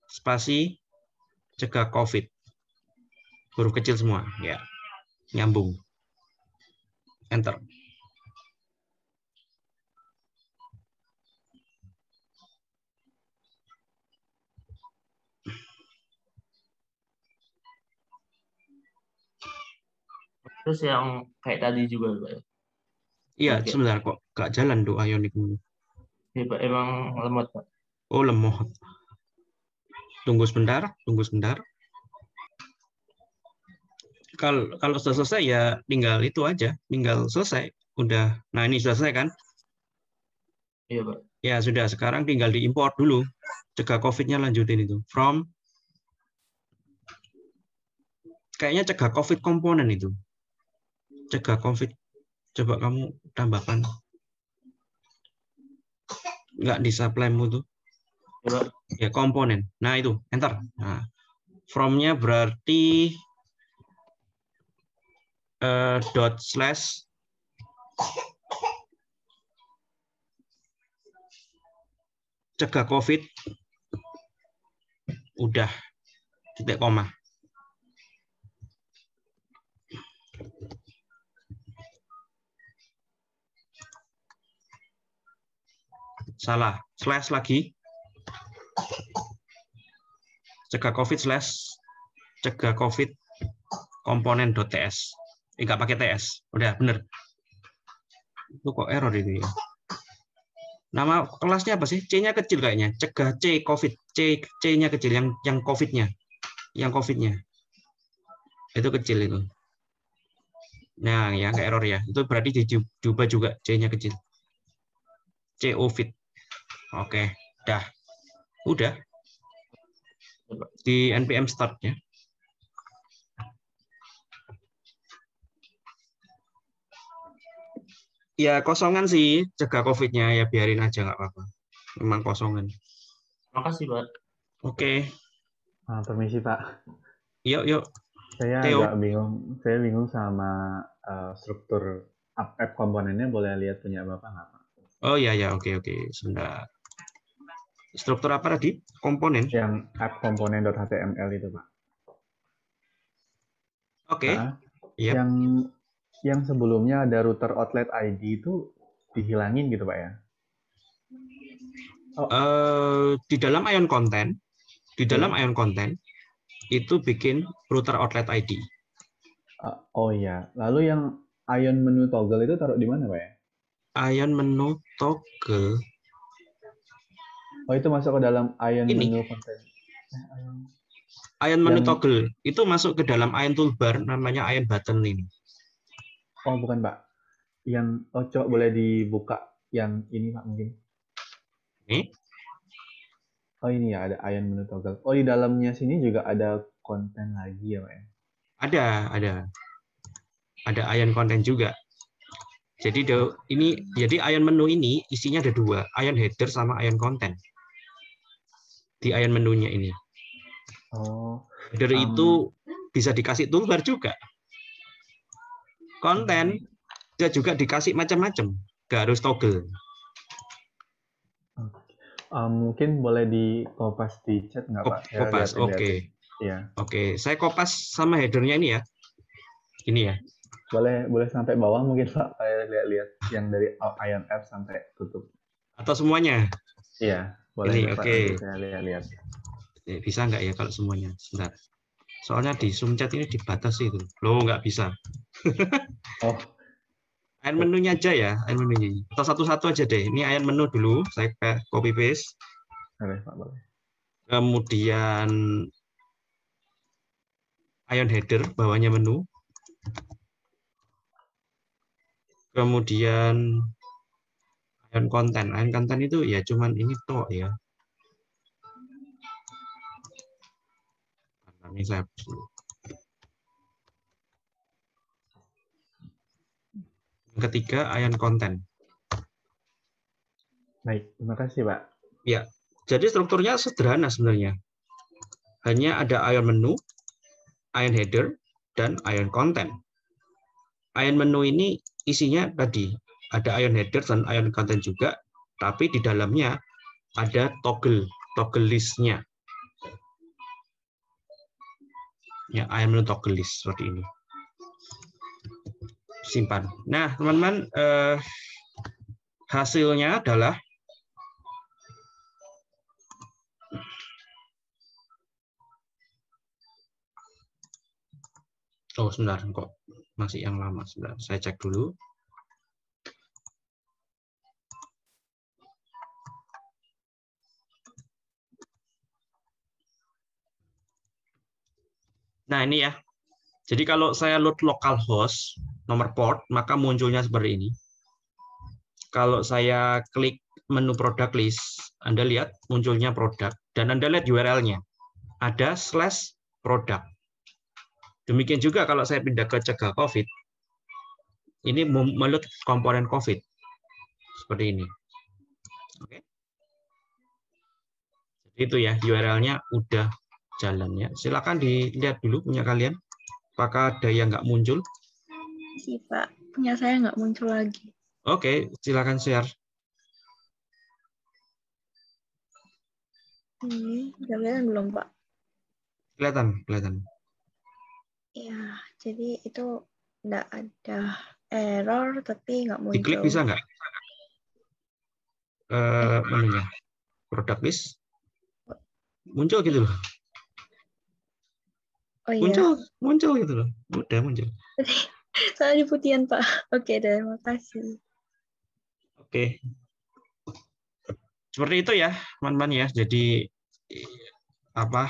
spasi cegah COVID. Huruf kecil semua, ya. Nyambung. Enter. terus yang kayak tadi juga Pak. Ya? Iya, okay. sebentar kok gak jalan doa Yonik ini. Ya, Pak, emang lemot, Pak. Oh, lemot. Tunggu sebentar, tunggu sebentar. Kalau kalau sudah selesai ya tinggal itu aja, tinggal selesai. Udah. Nah, ini sudah selesai kan? Iya, Pak. Ya, sudah. Sekarang tinggal diimpor dulu. Cegah COVID-nya lanjutin itu. From kayaknya cegah COVID komponen itu cegah COVID? Coba kamu tambahkan. Enggak di supplymu tuh. Ya, komponen. Nah, itu. Enter. Nah, from-nya berarti uh, dot slash cegah COVID udah titik koma. Salah. Slash lagi. Cegah COVID slash cegah COVID komponen ts enggak eh, pakai TS. Udah, bener. Itu kok error ini ya. Nama kelasnya apa sih? C-nya kecil kayaknya. Cegah C COVID. C C-nya kecil yang yang covidnya Yang covidnya Itu kecil itu. Nah, ya nggak error ya. Itu berarti diubah juga C-nya kecil. c covid Oke, dah. Udah. Di NPM startnya. Ya kosongan sih, cegah COVID-nya ya biarin aja nggak apa-apa. Memang kosongan. Makasih, Pak. Oke. Nah, permisi, Pak. Yuk, yuk. Saya Teo. agak bingung. Saya bingung sama uh, struktur app, app komponennya. Boleh lihat punya Bapak nggak, Pak? Oh, iya, ya. Oke, oke. Sebentar. Struktur apa tadi? Komponen. Yang app .html itu, Pak. Oke. Okay. Nah, iya. yep. Yang yang sebelumnya ada router outlet ID itu dihilangin gitu, Pak ya? Oh. Uh, di dalam ion konten, di dalam hmm. ion konten itu bikin router outlet ID. Uh, ah, oh ya, lalu yang ion menu toggle itu taruh di mana, Pak ya? Ion menu toggle Oh itu masuk ke dalam ion ini. menu konten. Eh, ion menu toggle itu masuk ke dalam ion toolbar namanya ion button ini. Oh bukan Pak. Yang oh coba boleh dibuka yang ini Pak mungkin. Ini? Oh ini ya ada ion menu toggle. Oh di dalamnya sini juga ada konten lagi ya Pak ya? Ada, ada. Ada ion konten juga. Jadi ini jadi ion menu ini isinya ada dua, ion header sama ion konten di ayat menunya ini. Oh. Dari um. itu bisa dikasih toolbar juga. Konten dia juga dikasih macam-macam, gak harus toggle. Um, mungkin boleh di kopas di chat nggak Kop, Pak? Ya, kopas, oke. Okay. Ya. Oke, okay. saya kopas sama headernya ini ya. Ini ya. Boleh boleh sampai bawah mungkin Pak, saya lihat-lihat yang dari ayam app sampai tutup. Atau semuanya? Iya. Boleh ini oke. Okay. Eh, bisa nggak ya kalau semuanya? Sebentar. Soalnya di Zoom chat ini dibatasi itu. Loh, nggak bisa. oh. Ayan menunya aja ya, ayan menunya. Atau satu-satu aja deh. Ini ayan menu dulu, saya copy paste. Kemudian ayan header, bawahnya menu. Kemudian ion konten. Ion konten itu ya cuman ini toh ya. Ini saya Yang ketiga, ion konten. Baik, terima kasih Pak. Ya, jadi strukturnya sederhana sebenarnya. Hanya ada ion menu, ion header, dan ion konten. Ion menu ini isinya tadi ada ion header dan ion content juga, tapi di dalamnya ada toggle, toggle listnya. Ya, ion menu toggle list seperti ini. Simpan. Nah, teman-teman, eh, hasilnya adalah Oh, sebentar kok masih yang lama. Sebentar, saya cek dulu. Nah, ini ya. Jadi kalau saya load localhost nomor port, maka munculnya seperti ini. Kalau saya klik menu product list, Anda lihat munculnya produk. Dan Anda lihat URL-nya. Ada slash produk. Demikian juga kalau saya pindah ke cegah COVID, ini melut komponen COVID. Seperti ini. Oke. Itu ya, URL-nya udah jalan ya. Silakan dilihat dulu punya kalian. Apakah ada yang nggak muncul? Sih Pak, punya saya nggak muncul lagi. Oke, okay, silakan share. Ini kelihatan belum Pak? Kelihatan, kelihatan. Ya, jadi itu nggak ada error tapi nggak muncul. Diklik bisa nggak? Eh, menunya product list muncul gitu loh oh, iya. muncul muncul gitu loh udah muncul saya di putian pak oke terima kasih oke seperti itu ya teman-teman ya jadi apa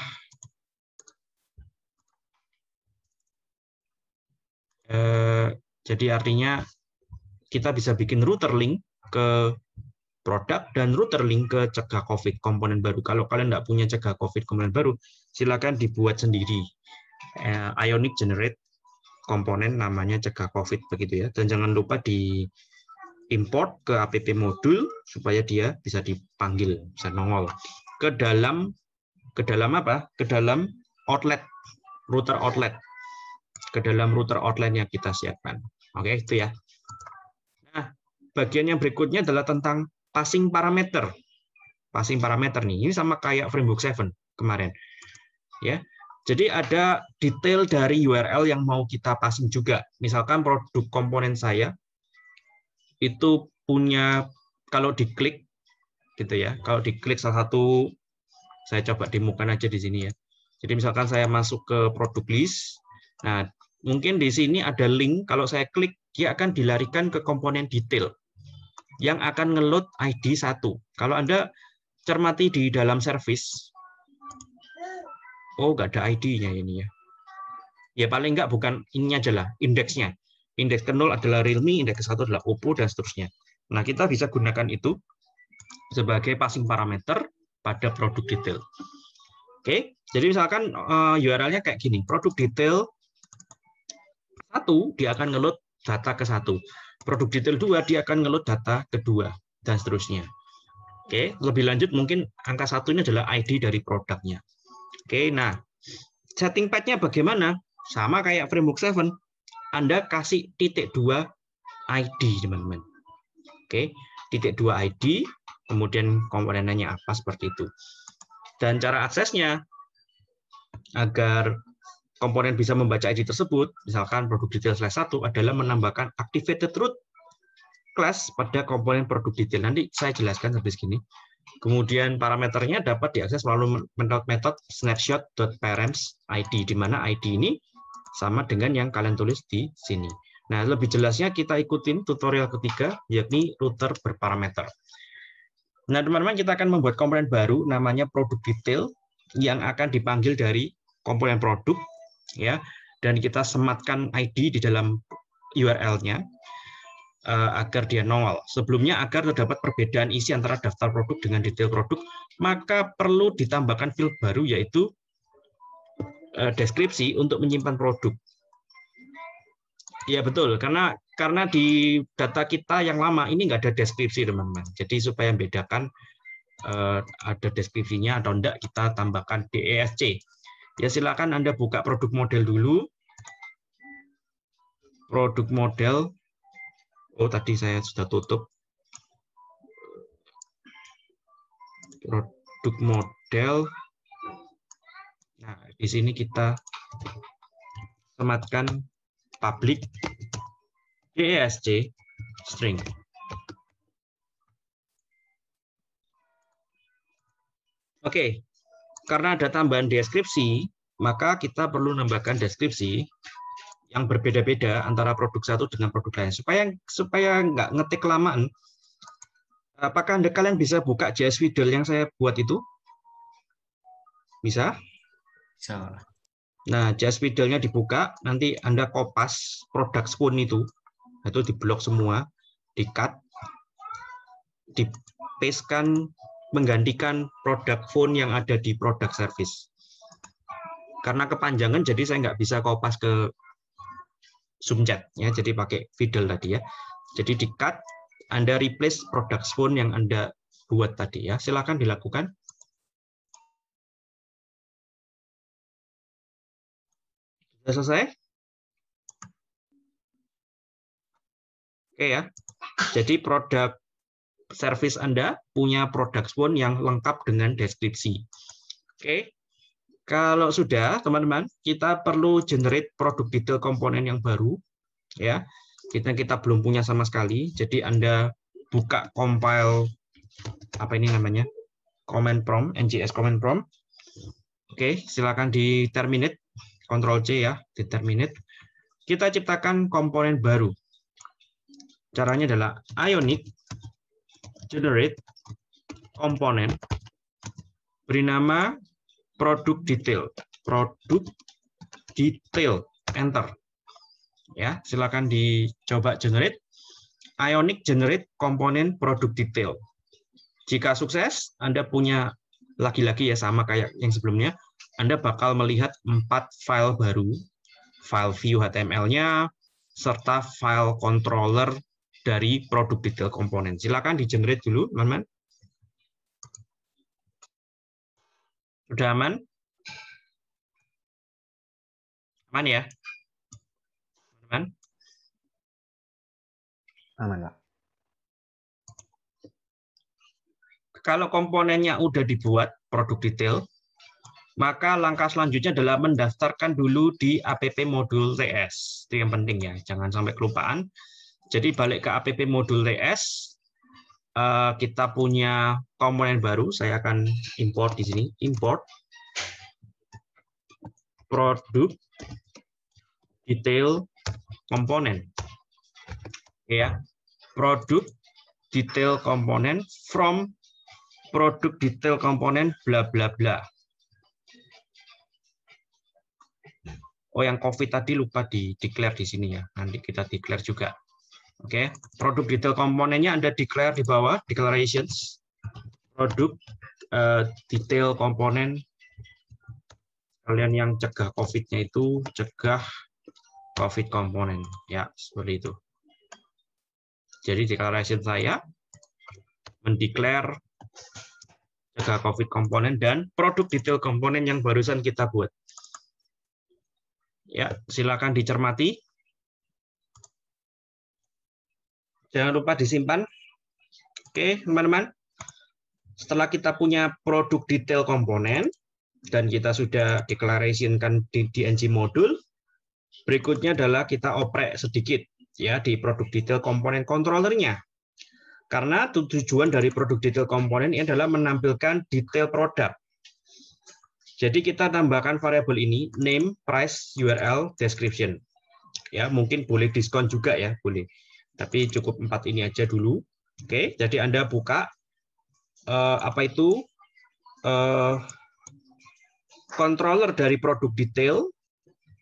eh, jadi artinya kita bisa bikin router link ke produk dan router link ke cegah COVID komponen baru. Kalau kalian tidak punya cegah COVID komponen baru, silakan dibuat sendiri Eh, ionic generate komponen namanya cegah COVID begitu ya. Dan jangan lupa di import ke app modul supaya dia bisa dipanggil, bisa nongol ke dalam ke dalam apa? Ke dalam outlet router outlet ke dalam router outlet yang kita siapkan. Oke, itu ya. Nah, bagian yang berikutnya adalah tentang passing parameter. Passing parameter nih. Ini sama kayak framework 7 kemarin. Ya. Jadi ada detail dari URL yang mau kita passing juga. Misalkan produk komponen saya itu punya kalau diklik gitu ya. Kalau diklik salah satu saya coba demokan aja di sini ya. Jadi misalkan saya masuk ke produk list. Nah, mungkin di sini ada link kalau saya klik dia akan dilarikan ke komponen detail yang akan ngelot ID 1. Kalau Anda cermati di dalam service Oh, nggak ada ID-nya ini ya. Ya paling nggak bukan ininya aja lah, indeksnya. Indeks ke-0 adalah Realme, indeks ke-1 adalah Oppo, dan seterusnya. Nah, kita bisa gunakan itu sebagai passing parameter pada produk detail. Oke, jadi misalkan eh, URL-nya kayak gini, produk detail satu dia akan ngeload data ke satu, produk detail dua dia akan ngeload data kedua, dan seterusnya. Oke, lebih lanjut mungkin angka satunya adalah ID dari produknya. Oke, nah setting padnya bagaimana? Sama kayak framework 7, Anda kasih titik dua ID, teman-teman. Oke, titik dua ID, kemudian komponennya apa seperti itu. Dan cara aksesnya agar komponen bisa membaca ID tersebut, misalkan produk detail slash satu adalah menambahkan activated root class pada komponen produk detail. Nanti saya jelaskan sampai segini. Kemudian parameternya dapat diakses melalui metode snapshot.parents.id, di mana ID ini sama dengan yang kalian tulis di sini. Nah, lebih jelasnya kita ikutin tutorial ketiga, yakni router berparameter. Nah, teman-teman, kita akan membuat komponen baru namanya produk detail yang akan dipanggil dari komponen produk, ya, dan kita sematkan ID di dalam URL-nya. Eh, agar dia nongol. Sebelumnya agar terdapat perbedaan isi antara daftar produk dengan detail produk, maka perlu ditambahkan field baru yaitu eh, deskripsi untuk menyimpan produk. Ya betul, karena karena di data kita yang lama ini nggak ada deskripsi teman-teman. Jadi supaya membedakan eh, ada deskripsinya atau enggak kita tambahkan DESC. Ya silakan Anda buka produk model dulu. Produk model Oh, tadi saya sudah tutup. Produk model. Nah, di sini kita sematkan public DESC string. Oke, karena ada tambahan deskripsi, maka kita perlu menambahkan deskripsi yang berbeda-beda antara produk satu dengan produk lain supaya supaya nggak ngetik kelamaan apakah anda kalian bisa buka JS Fiddle yang saya buat itu bisa bisa nah JS fiddle dibuka nanti anda kopas produk spoon itu itu diblok semua di cut di kan menggantikan produk phone yang ada di produk service karena kepanjangan jadi saya nggak bisa kopas ke Zoom chat ya. Jadi pakai Fiddle tadi ya. Jadi di cut Anda replace product phone yang Anda buat tadi ya. Silakan dilakukan. Sudah selesai? Oke ya. Jadi produk service Anda punya product phone yang lengkap dengan deskripsi. Oke. Kalau sudah, teman-teman, kita perlu generate produk detail komponen yang baru. ya Kita, kita belum punya sama sekali. Jadi Anda buka compile, apa ini namanya? Command prompt, NGS command prompt. Oke, silakan di terminate. control C ya, di terminate. Kita ciptakan komponen baru. Caranya adalah ionic generate komponen beri nama produk detail, produk detail, enter. Ya, silakan dicoba generate. Ionic generate komponen produk detail. Jika sukses, Anda punya lagi-lagi ya sama kayak yang sebelumnya, Anda bakal melihat empat file baru, file view HTML-nya, serta file controller dari produk detail komponen. Silakan di-generate dulu, teman-teman. Sudah aman? Aman ya? Aman? Aman, Pak. Kalau komponennya udah dibuat, produk detail, maka langkah selanjutnya adalah mendaftarkan dulu di APP modul TS. Itu yang penting ya, jangan sampai kelupaan. Jadi balik ke APP modul TS, Eh, kita punya komponen baru. Saya akan import di sini, import produk detail komponen. Ya, produk detail komponen from produk detail komponen bla bla bla. Oh, yang COVID tadi lupa di declare di sini ya. Nanti kita declare juga. Oke, okay. produk detail komponennya Anda declare di bawah declarations produk uh, detail komponen kalian yang cegah COVID-nya itu cegah COVID komponen ya seperti itu. Jadi declaration saya mendeklar cegah COVID komponen dan produk detail komponen yang barusan kita buat. Ya, silakan dicermati Jangan lupa disimpan. Oke, teman-teman. Setelah kita punya produk detail komponen, dan kita sudah declarationkan di DNG modul, berikutnya adalah kita oprek sedikit ya di produk detail komponen kontrolernya. Karena tujuan dari produk detail komponen ini adalah menampilkan detail produk. Jadi kita tambahkan variabel ini name, price, URL, description. Ya, mungkin boleh diskon juga ya, boleh. Tapi cukup empat ini aja dulu. Oke, jadi Anda buka eh, apa itu eh, controller dari produk detail,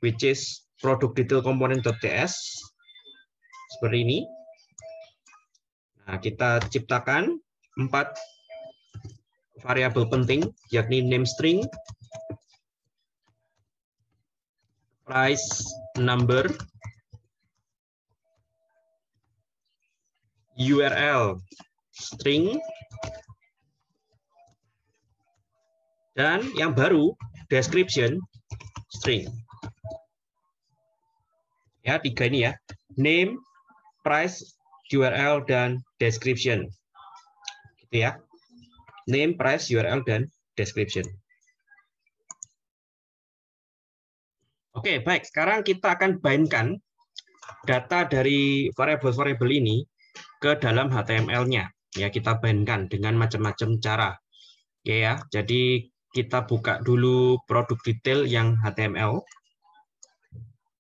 which is produk detail komponen komponen.ts seperti ini. Nah, kita ciptakan empat variabel penting, yakni name string, price, number, URL string dan yang baru description string. Ya, tiga ini ya. Name, price, URL dan description. Gitu ya. Name, price, URL dan description. Oke, baik. Sekarang kita akan bindkan data dari variable variable ini ke dalam HTML-nya. Ya, kita bandingkan dengan macam-macam cara. Oke ya. Jadi kita buka dulu produk detail yang HTML.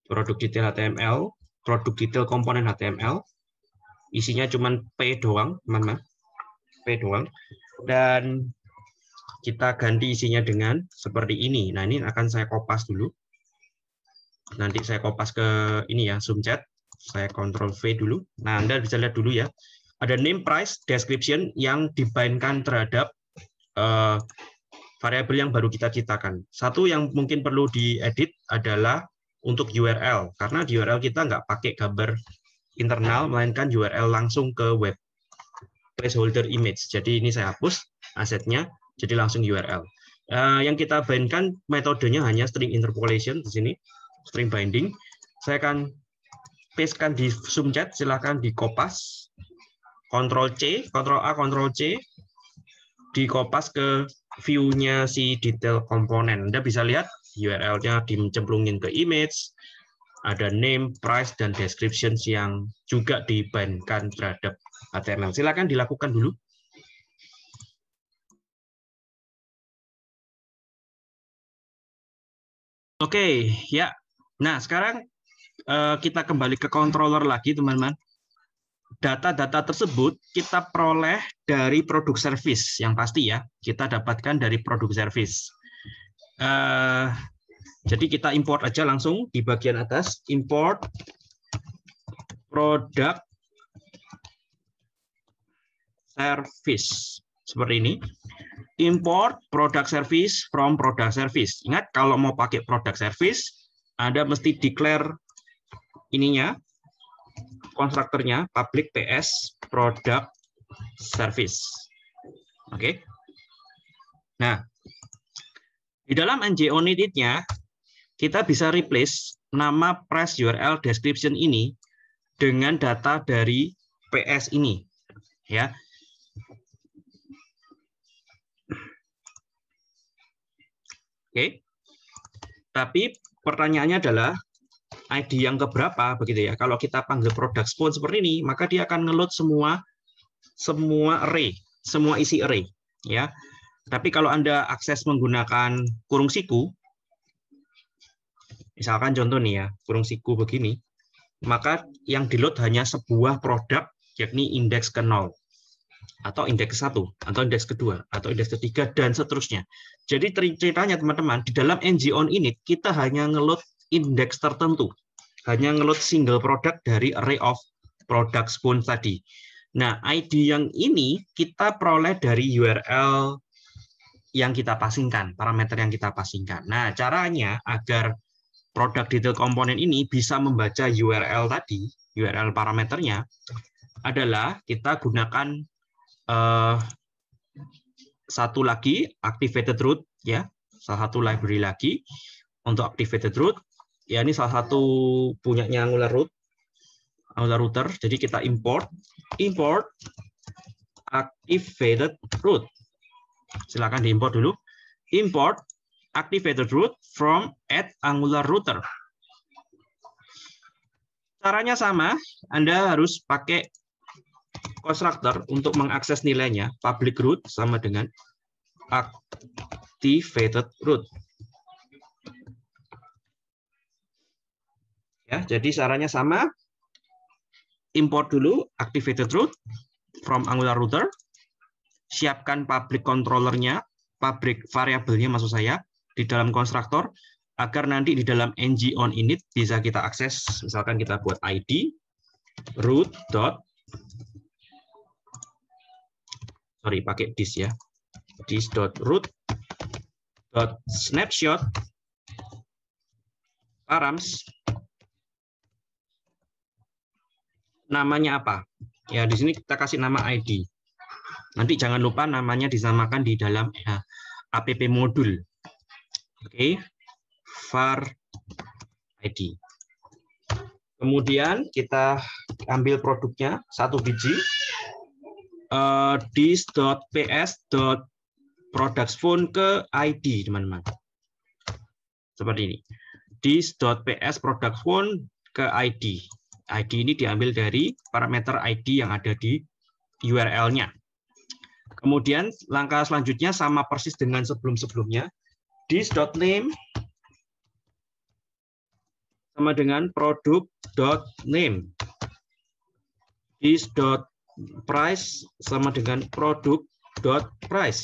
Produk detail HTML, produk detail komponen HTML. Isinya cuman P doang, mana P doang. Dan kita ganti isinya dengan seperti ini. Nah, ini akan saya kopas dulu. Nanti saya kopas ke ini ya, Zoom chat. Saya kontrol V dulu. Nah, Anda bisa lihat dulu ya. Ada name price description yang dibainkan terhadap uh, variabel yang baru kita ciptakan. Satu yang mungkin perlu diedit adalah untuk URL, karena di URL kita nggak pakai gambar internal, melainkan URL langsung ke web placeholder image. Jadi ini saya hapus asetnya, jadi langsung URL. Uh, eh, yang kita bainkan metodenya hanya string interpolation di sini, string binding. Saya akan pastekan di Zoom chat, di dikopas. Ctrl C, Ctrl A, Ctrl C, di dikopas ke view-nya si detail komponen. Anda bisa lihat URL-nya dicemplungin ke image, ada name, price, dan description yang juga dibandingkan terhadap HTML. Silahkan dilakukan dulu. Oke, okay, ya. Nah, sekarang Eh, kita kembali ke controller lagi, teman-teman. Data-data tersebut kita peroleh dari produk service yang pasti ya. Kita dapatkan dari produk service. Eh, jadi kita import aja langsung di bagian atas, import produk service seperti ini. Import produk service from product service. Ingat kalau mau pakai produk service, Anda mesti declare ininya konstruktornya public PS product service. Oke. Okay. Nah, di dalam NGO needed-nya kita bisa replace nama press URL description ini dengan data dari PS ini. Ya. Oke. Okay. Tapi pertanyaannya adalah ID yang berapa begitu ya. Kalau kita panggil produk spoon seperti ini, maka dia akan ngeload semua semua array, semua isi array ya. Tapi kalau Anda akses menggunakan kurung siku misalkan contoh nih ya, kurung siku begini, maka yang di-load hanya sebuah produk yakni indeks ke 0 atau indeks ke-1 atau indeks kedua atau indeks ketiga dan seterusnya. Jadi ceritanya teman-teman di dalam ng on init kita hanya ngeload indeks tertentu. Hanya ngeload single produk dari array of product spoon tadi. Nah, ID yang ini kita peroleh dari URL yang kita pasingkan, parameter yang kita pasingkan. Nah, caranya agar produk detail komponen ini bisa membaca URL tadi, URL parameternya, adalah kita gunakan uh, satu lagi activated root, ya, salah satu library lagi untuk activated root ya ini salah satu punyanya Angular Root, Angular Router. Jadi kita import, import activated root. Silakan diimport dulu. Import activated root from at Angular Router. Caranya sama, Anda harus pakai constructor untuk mengakses nilainya, public root sama dengan activated root. Ya, jadi caranya sama. Import dulu activated root from Angular router. Siapkan public controllernya, public variabelnya maksud saya di dalam konstruktor agar nanti di dalam ng on init bisa kita akses. Misalkan kita buat id root dot sorry pakai this ya this dot root dot snapshot params namanya apa. Ya, di sini kita kasih nama ID. Nanti jangan lupa namanya disamakan di dalam ya, APP modul. Oke. Okay. var ID. Kemudian kita ambil produknya satu biji uh, phone ke ID, teman-teman. Seperti ini. phone ke ID. ID ini diambil dari parameter ID yang ada di URL-nya. Kemudian langkah selanjutnya sama persis dengan sebelum-sebelumnya. This.name sama dengan produk.name. This.price sama dengan produk.price.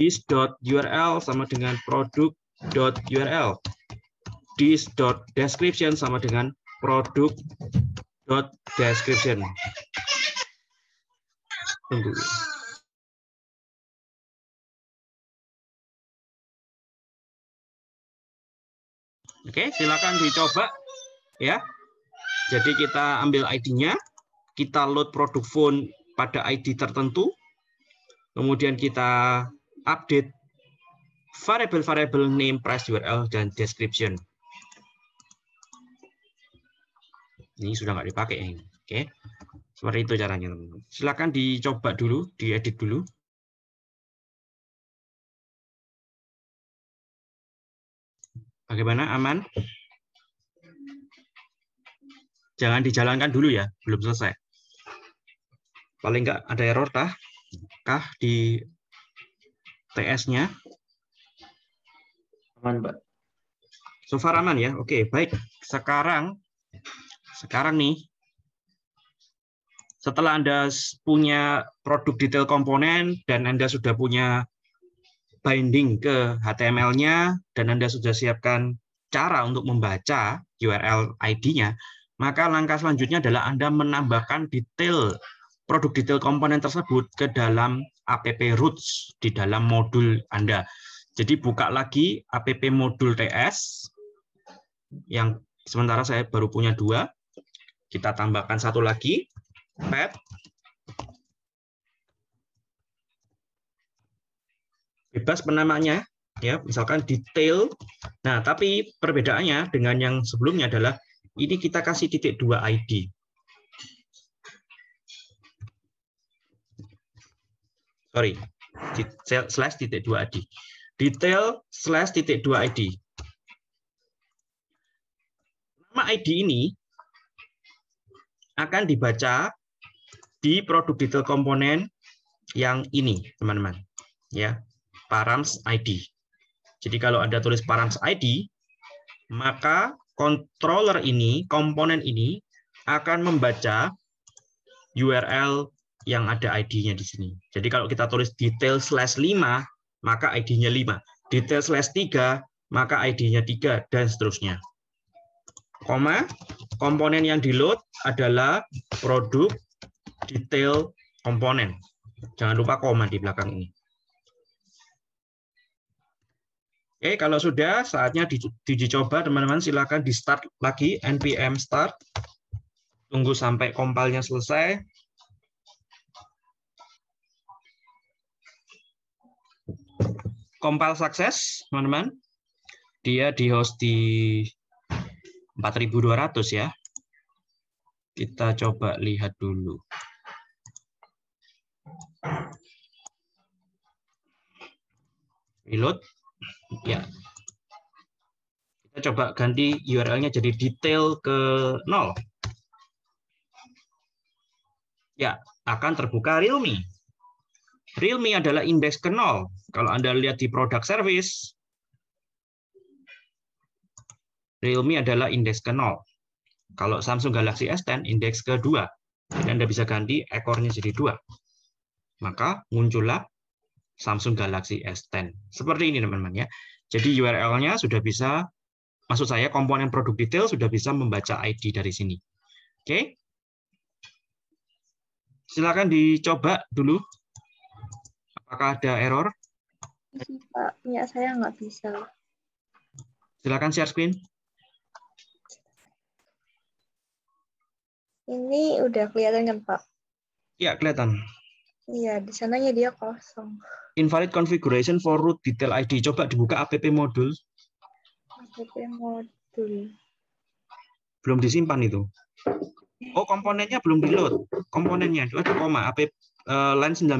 This.url sama dengan produk.url. This.description sama dengan produk dot description tunggu oke silakan dicoba ya jadi kita ambil ID-nya kita load produk phone pada ID tertentu kemudian kita update variable-variable name price URL dan description Ini sudah nggak dipakai ini. Oke. Seperti itu caranya, teman-teman. Silakan dicoba dulu, diedit dulu. Bagaimana aman? Jangan dijalankan dulu ya, belum selesai. Paling nggak ada error tah? Kah di TS-nya? Aman, Pak. So far aman ya? Oke, baik. Sekarang sekarang nih, setelah Anda punya produk detail komponen dan Anda sudah punya binding ke HTML-nya dan Anda sudah siapkan cara untuk membaca URL ID-nya, maka langkah selanjutnya adalah Anda menambahkan detail produk detail komponen tersebut ke dalam app roots di dalam modul Anda. Jadi buka lagi app modul TS yang sementara saya baru punya dua. Kita tambahkan satu lagi, pep. Bebas penamanya, ya misalkan detail. Nah, tapi perbedaannya dengan yang sebelumnya adalah ini kita kasih titik dua ID. Sorry, detail slash titik dua ID. Detail slash titik dua ID. Nama ID ini akan dibaca di produk detail komponen yang ini, teman-teman. Ya, params ID. Jadi kalau ada tulis params ID, maka controller ini, komponen ini akan membaca URL yang ada ID-nya di sini. Jadi kalau kita tulis detail slash 5, maka ID-nya 5. Detail slash 3, maka ID-nya 3, dan seterusnya koma komponen yang di load adalah produk detail komponen. Jangan lupa koma di belakang ini. Oke, kalau sudah saatnya diuji coba, teman-teman silakan di start lagi npm start. Tunggu sampai kompilnya selesai. Compile sukses, teman-teman. Dia di host di 4.200 ya. Kita coba lihat dulu. Reload. Ya. Kita coba ganti URL-nya jadi detail ke 0. Ya, akan terbuka Realme. Realme adalah indeks ke 0. Kalau Anda lihat di produk service, Realme adalah indeks ke 0. Kalau Samsung Galaxy S10 indeks ke 2. Jadi Anda bisa ganti ekornya jadi 2. Maka muncullah Samsung Galaxy S10. Seperti ini teman-teman ya. Jadi URL-nya sudah bisa maksud saya komponen produk detail sudah bisa membaca ID dari sini. Oke. Okay? Silakan dicoba dulu. Apakah ada error? Iya, Pak, ya saya nggak bisa. Silakan share screen. Ini udah kelihatan kan, Pak? Iya, kelihatan. Iya, di sananya dia kosong. Invalid configuration for root detail ID. Coba dibuka app modul. App modul. Belum disimpan itu. Oh, komponennya belum di-load. Komponennya. ada koma. App uh, eh, line 19.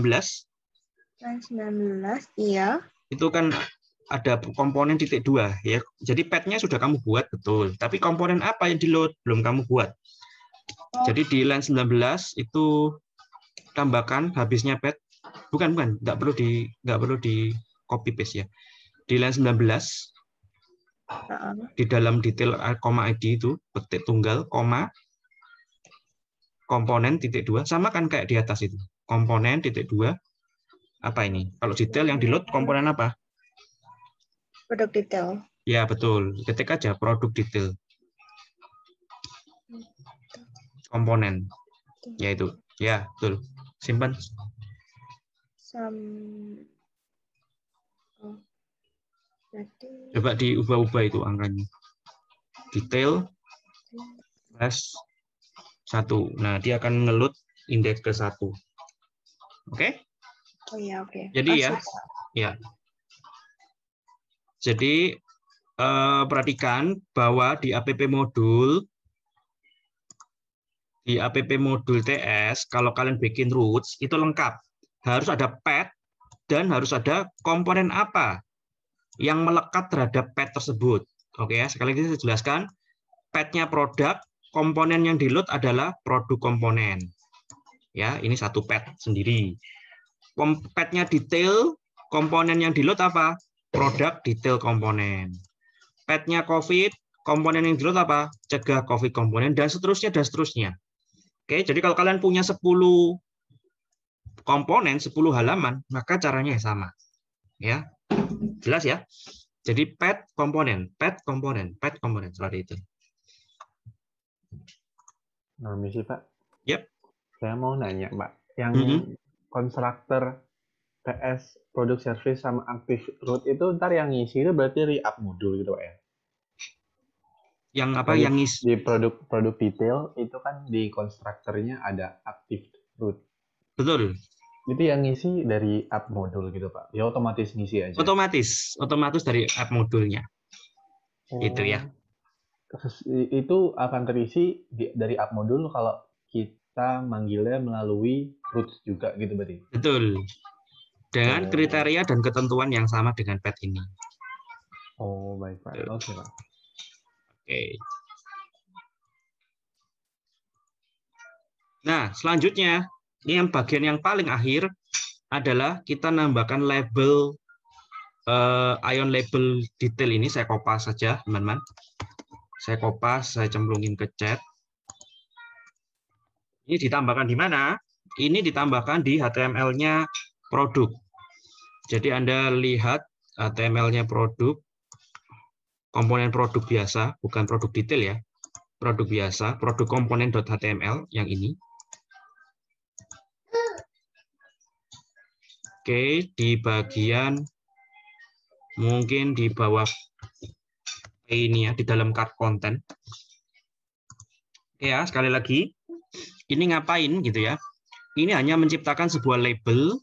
Line 19, iya. Itu kan ada komponen titik dua ya. Jadi petnya sudah kamu buat betul, tapi komponen apa yang di-load belum kamu buat. Jadi di line 19 itu tambahkan habisnya pet bukan bukan nggak perlu di nggak perlu di copy paste ya di line 19 di dalam detail eh, koma ID itu petik tunggal koma komponen titik dua sama kan kayak di atas itu komponen titik dua apa ini kalau detail yang di load komponen apa produk detail ya betul ketik aja produk detail komponen. Yaitu. Ya, betul. Simpan. Oh, Coba diubah-ubah itu angkanya. Detail plus satu. Nah, dia akan ngelut indeks ke satu. Oke? Okay? Oh iya, Okay. Jadi oh, ya. Sorry. Ya. Jadi eh, perhatikan bahwa di APP modul di APP modul TS, kalau kalian bikin roots, itu lengkap. Harus ada pet dan harus ada komponen apa yang melekat terhadap pet tersebut. Oke ya, sekali lagi saya jelaskan. Petnya produk, komponen yang di-load adalah produk komponen. Ya, ini satu pet sendiri. Petnya detail, komponen yang di-load apa? Produk detail komponen. Petnya COVID, komponen yang di-load apa? Cegah COVID komponen, dan seterusnya, dan seterusnya. Oke, jadi kalau kalian punya 10 komponen, 10 halaman, maka caranya ya sama. Ya. Jelas ya? Jadi pet komponen, pet komponen, pet komponen seperti itu. Nah, misi Pak. Yep. Saya mau nanya, Pak, yang mm -hmm. konstruktor PS produk service sama Active root itu ntar yang ngisi itu berarti re-up modul gitu Pak ya? yang apa produk, yang ngis di produk produk detail itu kan di konstruktornya ada active root betul itu yang ngisi dari app modul gitu pak ya otomatis ngisi aja otomatis otomatis dari app modulnya oh. Itu itu ya itu akan terisi di, dari app modul kalau kita manggilnya melalui root juga gitu berarti betul dengan oh. kriteria dan ketentuan yang sama dengan pet ini oh baik pak oke okay, pak Oke. Nah, selanjutnya ini yang bagian yang paling akhir adalah kita nambahkan label uh, ion label detail ini saya kopas saja, teman-teman. Saya kopas, saya cemplungin ke chat. Ini ditambahkan di mana? Ini ditambahkan di HTML-nya produk. Jadi Anda lihat HTML-nya produk komponen produk biasa, bukan produk detail ya, produk biasa, produk komponen .html yang ini. Oke, di bagian mungkin di bawah ini ya, di dalam card content. Oke ya, sekali lagi, ini ngapain gitu ya. Ini hanya menciptakan sebuah label,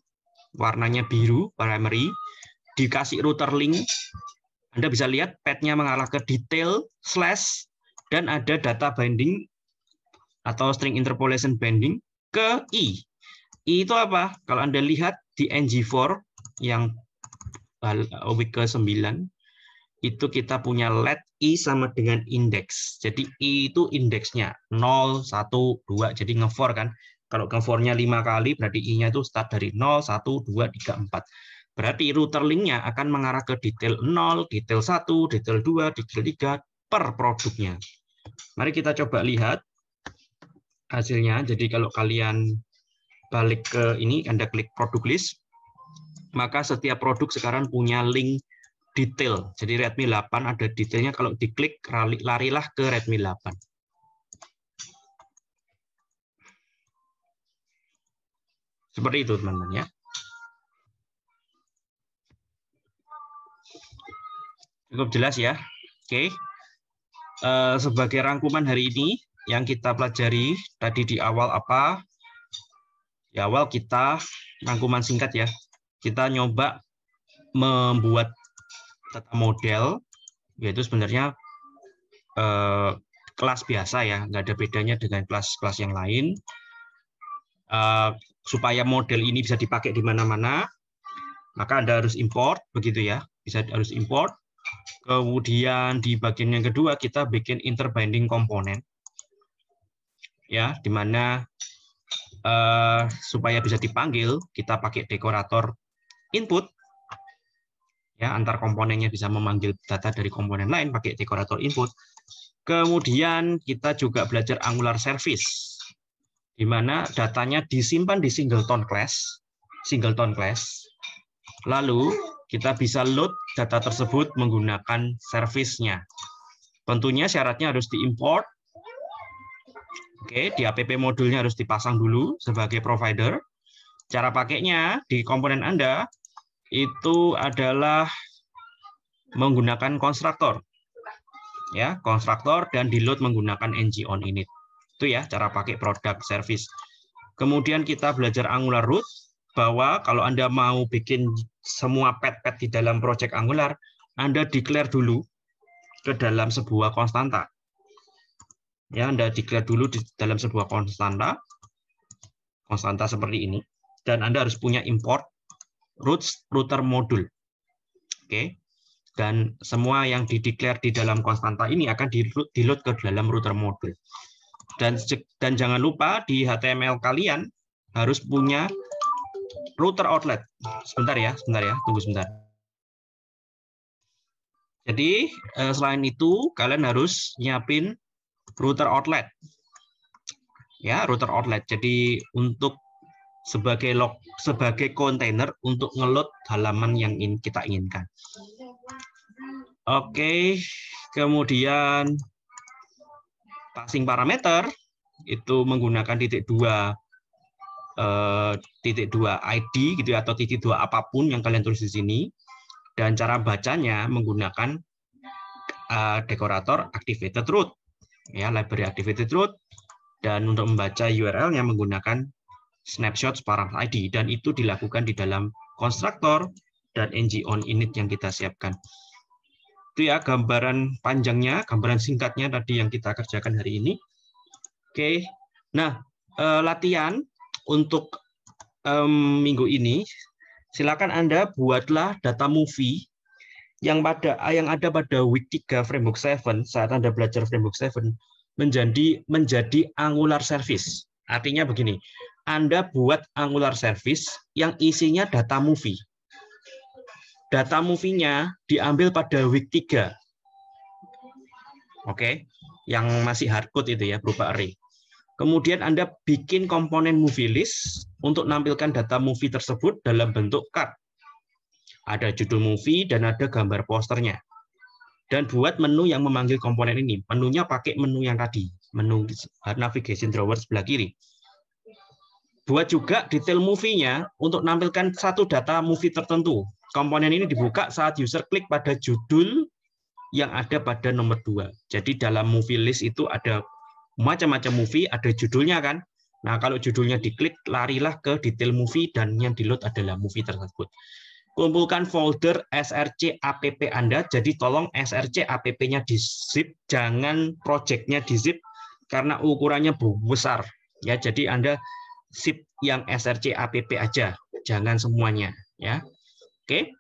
warnanya biru, primary, dikasih router link anda bisa lihat petnya mengarah ke detail slash dan ada data binding atau string interpolation binding ke i. I itu apa? Kalau Anda lihat di ng4 yang week ke-9 itu kita punya let i sama dengan index. Jadi i itu indeksnya 0, 1, 2. Jadi nge-for kan. Kalau nge-for-nya 5 kali berarti i-nya itu start dari 0, 1, 2, 3, 4. Berarti router linknya akan mengarah ke detail 0, detail 1, detail 2, detail 3 per produknya. Mari kita coba lihat hasilnya. Jadi kalau kalian balik ke ini, Anda klik produk list, maka setiap produk sekarang punya link detail. Jadi Redmi 8 ada detailnya, kalau diklik larilah ke Redmi 8. Seperti itu teman-teman ya. Cukup jelas ya. Oke. Okay. Uh, eh, sebagai rangkuman hari ini yang kita pelajari tadi di awal apa? Di awal kita rangkuman singkat ya. Kita nyoba membuat tata model yaitu sebenarnya uh, kelas biasa ya, nggak ada bedanya dengan kelas-kelas yang lain. Uh, supaya model ini bisa dipakai di mana-mana, maka Anda harus import, begitu ya. Bisa harus import. Kemudian di bagian yang kedua kita bikin interbinding komponen. Ya, dimana uh, eh, supaya bisa dipanggil kita pakai dekorator input ya antar komponennya bisa memanggil data dari komponen lain pakai dekorator input. Kemudian kita juga belajar Angular Service, dimana datanya disimpan di singleton class, singleton class. Lalu kita bisa load data tersebut menggunakan servicenya. Tentunya syaratnya harus diimport. Oke, di app modulnya harus dipasang dulu sebagai provider. Cara pakainya di komponen Anda itu adalah menggunakan konstruktor. Ya, konstruktor dan di-load menggunakan ng on init. Itu ya cara pakai produk service. Kemudian kita belajar Angular root bahwa kalau Anda mau bikin semua pet-pet di dalam project Angular, Anda declare dulu ke dalam sebuah konstanta. Ya, Anda declare dulu di dalam sebuah konstanta, konstanta seperti ini, dan Anda harus punya import roots router module, Oke, dan semua yang dideklar di dalam konstanta ini akan di load ke dalam router module, Dan dan jangan lupa di HTML kalian harus punya router outlet. Sebentar ya, sebentar ya, tunggu sebentar. Jadi eh, selain itu kalian harus nyiapin router outlet. Ya, router outlet. Jadi untuk sebagai log sebagai kontainer untuk ngelot halaman yang ingin kita inginkan. Oke, kemudian passing parameter itu menggunakan titik dua Eh, titik dua ID gitu ya, atau titik dua apapun yang kalian tulis di sini dan cara bacanya menggunakan uh, dekorator activated root ya library activated root dan untuk membaca URL-nya menggunakan snapshot parent ID dan itu dilakukan di dalam konstruktor dan ng-on init yang kita siapkan. Itu ya gambaran panjangnya, gambaran singkatnya tadi yang kita kerjakan hari ini. Oke. Nah, eh, latihan untuk um, minggu ini, silakan Anda buatlah data movie yang pada yang ada pada week 3 framework 7 saat Anda belajar framework 7 menjadi menjadi angular service. Artinya begini, Anda buat angular service yang isinya data movie. Data movie-nya diambil pada week 3. Oke, yang masih hardcode itu ya berupa array. Kemudian Anda bikin komponen movie list untuk menampilkan data movie tersebut dalam bentuk card. Ada judul movie dan ada gambar posternya. Dan buat menu yang memanggil komponen ini. Menunya pakai menu yang tadi, menu navigation drawer sebelah kiri. Buat juga detail movie-nya untuk menampilkan satu data movie tertentu. Komponen ini dibuka saat user klik pada judul yang ada pada nomor 2. Jadi dalam movie list itu ada macam-macam movie ada judulnya kan. Nah, kalau judulnya diklik, larilah ke detail movie dan yang di-load adalah movie tersebut. Kumpulkan folder SRC APP Anda, jadi tolong SRC APP-nya di zip, jangan project-nya di zip, karena ukurannya besar. ya Jadi Anda zip yang SRC APP aja, jangan semuanya. ya Oke.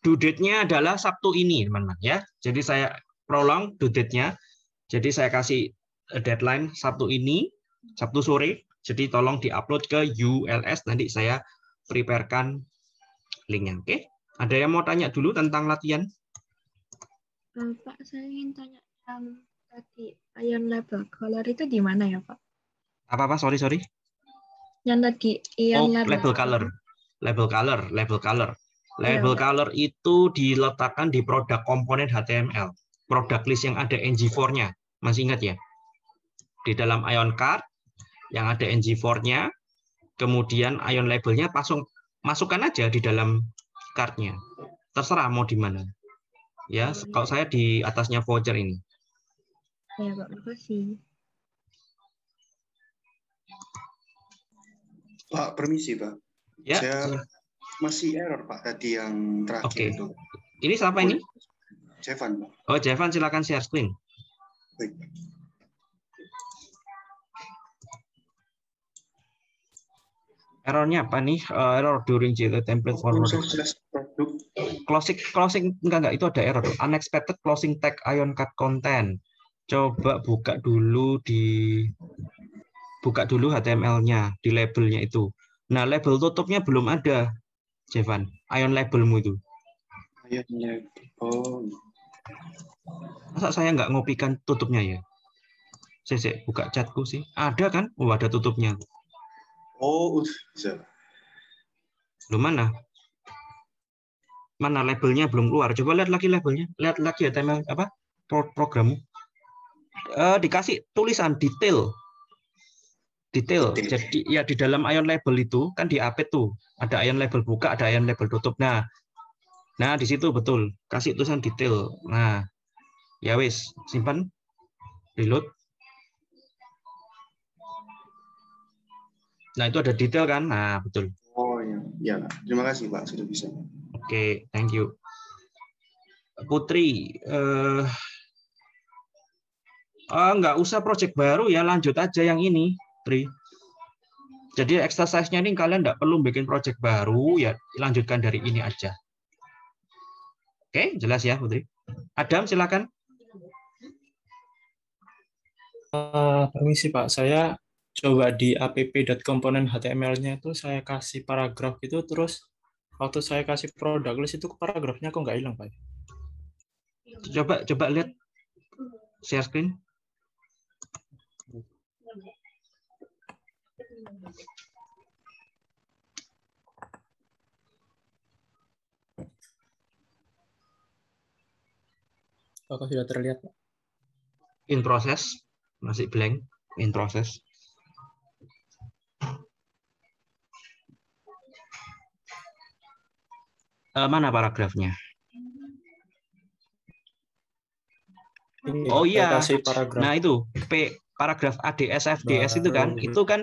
Due date-nya adalah Sabtu ini, teman-teman. ya Jadi saya prolong due date-nya. Jadi saya kasih eh, deadline Sabtu ini, Sabtu sore. Jadi tolong diupload ke ULS nanti saya preparekan linknya. Oke, ada yang mau tanya dulu tentang latihan? Pak, saya ingin tanya um, tadi ion label color itu di mana ya Pak? Apa apa? Sorry sorry. Yang tadi ion oh, label. label color, label color, label color. Iya, label color itu diletakkan di produk komponen HTML produk list yang ada NG4-nya. Masih ingat ya? Di dalam ion card yang ada NG4-nya, kemudian ion labelnya langsung masukkan aja di dalam card-nya. Terserah mau di mana. Ya, kalau saya di atasnya voucher ini. Ya, Pak. Makasih. Pak, permisi, Pak. Ya. Saya iya. masih error, Pak, tadi yang terakhir okay. itu. Ini siapa ini? Jevan. Oh, Jevan silakan share screen. Baik. Errornya apa nih? Uh, error during the template forward. Closing, closing enggak enggak itu ada error. Unexpected closing tag ion cut content. Coba buka dulu di buka dulu HTML-nya di labelnya itu. Nah label tutupnya belum ada, Jevan. Ion labelmu itu. Ion label. Masa saya nggak ngopikan tutupnya ya? Saya, saya buka catku sih. Ada kan? Oh, ada tutupnya. Oh, bisa. Lu mana? Mana labelnya belum keluar. Coba lihat lagi labelnya. Lihat lagi ya tema apa? Pro programmu. Eh, dikasih tulisan detail. Detail. Jadi ya di dalam ion label itu kan di update tuh ada ion label buka, ada ion label tutup. Nah, Nah, di situ betul. Kasih tulisan detail. Nah, ya wis, simpan. Reload. Nah, itu ada detail kan? Nah, betul. Oh, iya. Ya, terima kasih, Pak. Sudah bisa. Oke, okay, thank you. Putri, eh, uh, nggak usah project baru ya, lanjut aja yang ini, Tri. Jadi exercise-nya ini kalian nggak perlu bikin project baru, ya lanjutkan dari ini aja. Oke, jelas ya Putri. Adam, silakan. Uh, permisi Pak, saya coba di Component HTML-nya itu saya kasih paragraf gitu, terus waktu saya kasih produk list itu paragrafnya kok nggak hilang Pak? Coba coba lihat share screen. Apakah sudah terlihat? In process, masih blank, in process. Uh, mana paragrafnya? oh iya, nah itu P paragraf ADS FDS itu kan, nah, itu kan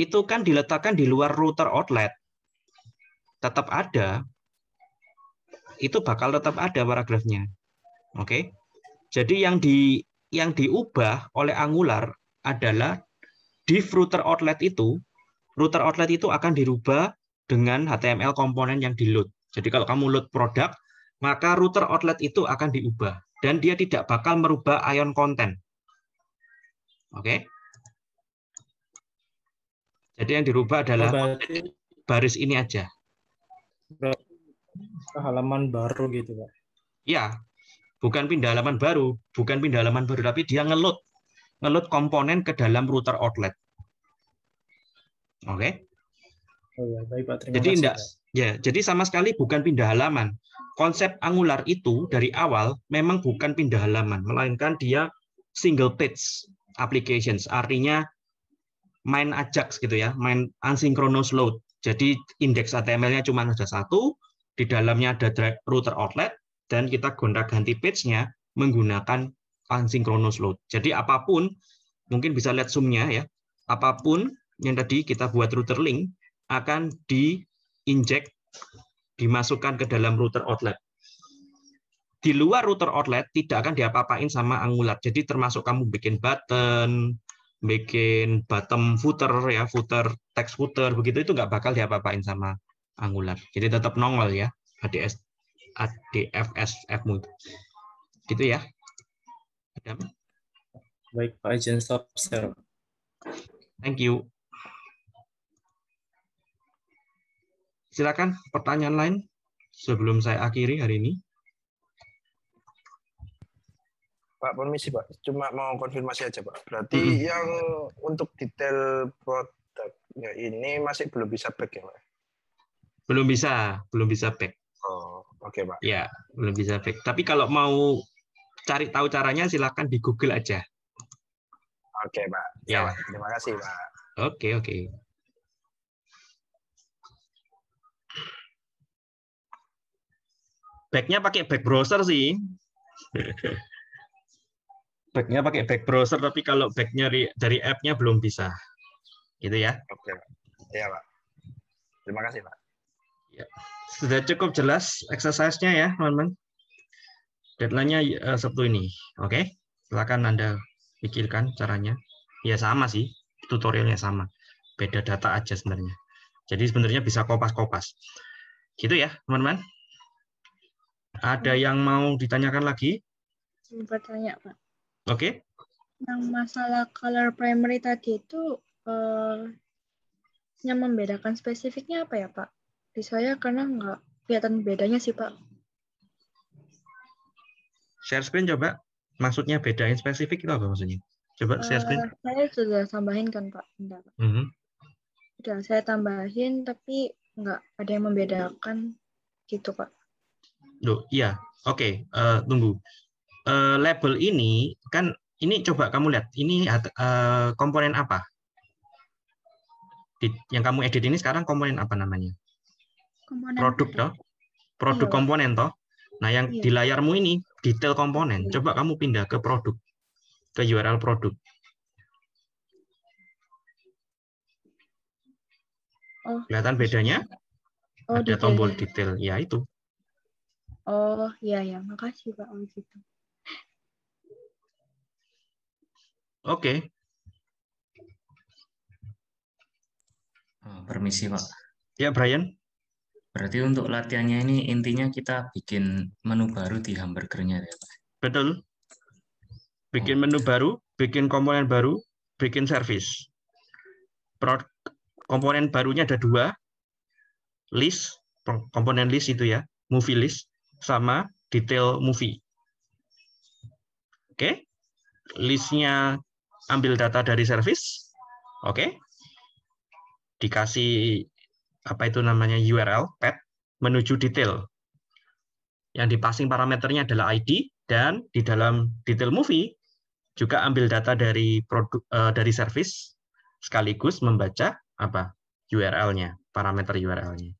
itu kan diletakkan di luar router outlet. Tetap ada, itu bakal tetap ada paragrafnya. Oke. Jadi yang di yang diubah oleh Angular adalah div router outlet itu, router outlet itu akan dirubah dengan HTML komponen yang di load. Jadi kalau kamu load produk, maka router outlet itu akan diubah dan dia tidak bakal merubah ion content. Oke. Jadi yang dirubah adalah oh, baris ini aja. Halaman baru gitu, Pak. Ya, bukan pindah halaman baru, bukan pindah halaman baru, tapi dia ngelut ngelut komponen ke dalam router outlet. Oke? Okay? Oh ya, jadi tidak, ya, jadi sama sekali bukan pindah halaman. Konsep Angular itu dari awal memang bukan pindah halaman, melainkan dia single page applications. Artinya main Ajax gitu ya, main asynchronous load. Jadi indeks HTML-nya cuma ada satu, di dalamnya ada router outlet, dan kita gonta-ganti page-nya menggunakan asynchronous load. Jadi apapun, mungkin bisa lihat sumnya ya, apapun yang tadi kita buat router link akan di inject, dimasukkan ke dalam router outlet. Di luar router outlet tidak akan diapa-apain sama Angular. Jadi termasuk kamu bikin button, bikin bottom footer ya, footer text footer begitu itu nggak bakal diapa-apain sama Angular. Jadi tetap nongol ya HDS ADFSFmu gitu ya Adam baik Pak Agent stop share thank you silakan pertanyaan lain sebelum saya akhiri hari ini Pak permisi Pak cuma mau konfirmasi aja Pak berarti -hmm. yang untuk detail produknya ini masih belum bisa back ya Pak belum bisa belum bisa back Oh, oke okay, Pak. Ya, belum bisa fake. Tapi kalau mau cari tahu caranya silahkan di Google aja. Oke okay, Pak. Ya. ya Terima kasih Pak. Oke okay, oke. Okay. Backnya pakai back browser sih. backnya pakai back browser tapi kalau backnya dari app-nya belum bisa. Gitu ya. Oke. Okay, Pak. Iya Pak. Terima kasih Pak. Ya. Sudah cukup jelas exercise-nya ya, teman-teman. Deadline-nya uh, Sabtu ini. Oke, okay? silakan Anda pikirkan caranya. Ya sama sih, tutorialnya sama. Beda data aja sebenarnya. Jadi sebenarnya bisa kopas-kopas. Gitu ya, teman-teman. Ada yang mau ditanyakan lagi? Bertanya, Pak. Oke. Okay. Yang masalah color primary tadi itu eh, yang membedakan spesifiknya apa ya, Pak? Di saya karena nggak kelihatan bedanya sih Pak. Share screen coba. Maksudnya beda yang spesifik itu apa maksudnya? Coba share screen. Eh, saya sudah tambahin kan Pak. Bentar, mm-hmm. saya tambahin tapi nggak ada yang membedakan gitu Pak. Duh, iya. Oke, okay. uh, eh, tunggu. Uh, label ini kan ini coba kamu lihat ini uh, komponen apa yang kamu edit ini sekarang komponen apa namanya komponen. produk toh produk iya. komponen toh nah yang iya. di layarmu ini detail komponen iya. coba kamu pindah ke produk ke URL produk oh. kelihatan bedanya oh, ada detail. tombol detail ya itu oh iya ya makasih pak om oh, gitu oke okay. Hmm, permisi, Pak. Ya, Brian. Berarti untuk latihannya ini intinya kita bikin menu baru di hamburgernya ya Pak? Betul. Bikin oh. menu baru, bikin komponen baru, bikin service. Produk, komponen barunya ada dua, list, komponen list itu ya, movie list, sama detail movie. Oke, okay. listnya ambil data dari service, oke, okay. dikasih apa itu namanya URL path e menuju detail. Yang passing parameternya adalah ID dan di dalam detail movie juga ambil data dari produk eh, dari service sekaligus membaca apa URL-nya, parameter URL-nya.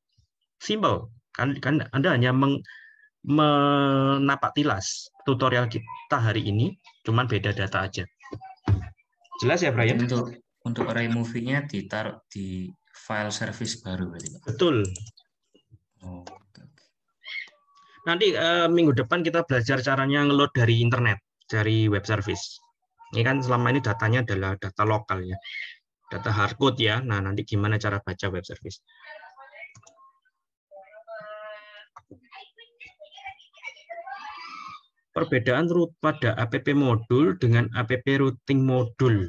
Simple. Kan, kan Anda hanya meng, menapak tilas tutorial kita hari ini, cuman beda data aja. Jelas ya, Brian? Untuk untuk array movie-nya ditaruh di file service baru berarti betul oh, nanti uh, minggu depan kita belajar caranya ngeload dari internet dari web service ini kan selama ini datanya adalah data lokal ya data hardcode ya nah nanti gimana cara baca web service perbedaan root pada app modul dengan app routing modul.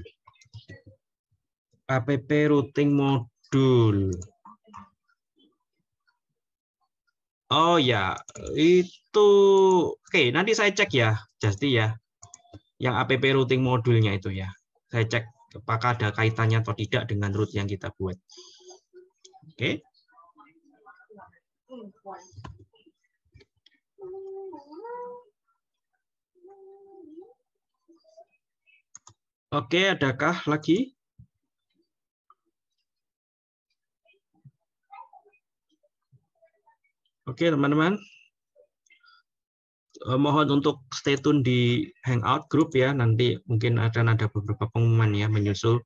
App routing modul Dul. Oh ya, itu oke. Nanti saya cek ya, Justi ya, yang APP routing modulnya itu ya. Saya cek apakah ada kaitannya atau tidak dengan root yang kita buat. Oke. Oke, adakah lagi? Oke, teman-teman. Eh, mohon untuk stay tune di Hangout group ya. Nanti mungkin akan ada beberapa pengumuman ya menyusul.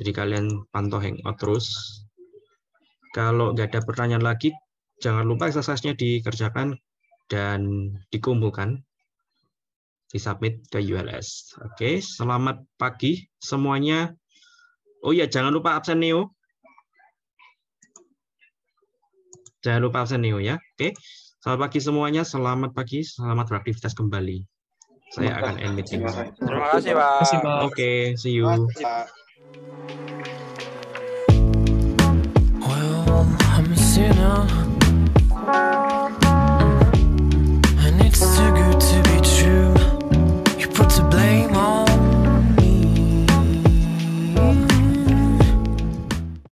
Jadi kalian pantau Hangout terus. Kalau nggak ada pertanyaan lagi, jangan lupa eksersisnya dikerjakan dan dikumpulkan disubmit ke ULS. Oke, selamat pagi semuanya. Oh ya, jangan lupa absen Neo. Jangan lupa absen Neo ya. Oke. Selamat pagi semuanya. Selamat pagi. Selamat beraktivitas kembali. Saya akan end meeting. Terima kasih, Pak. Oke, okay, see you. Well, I'm a sinner.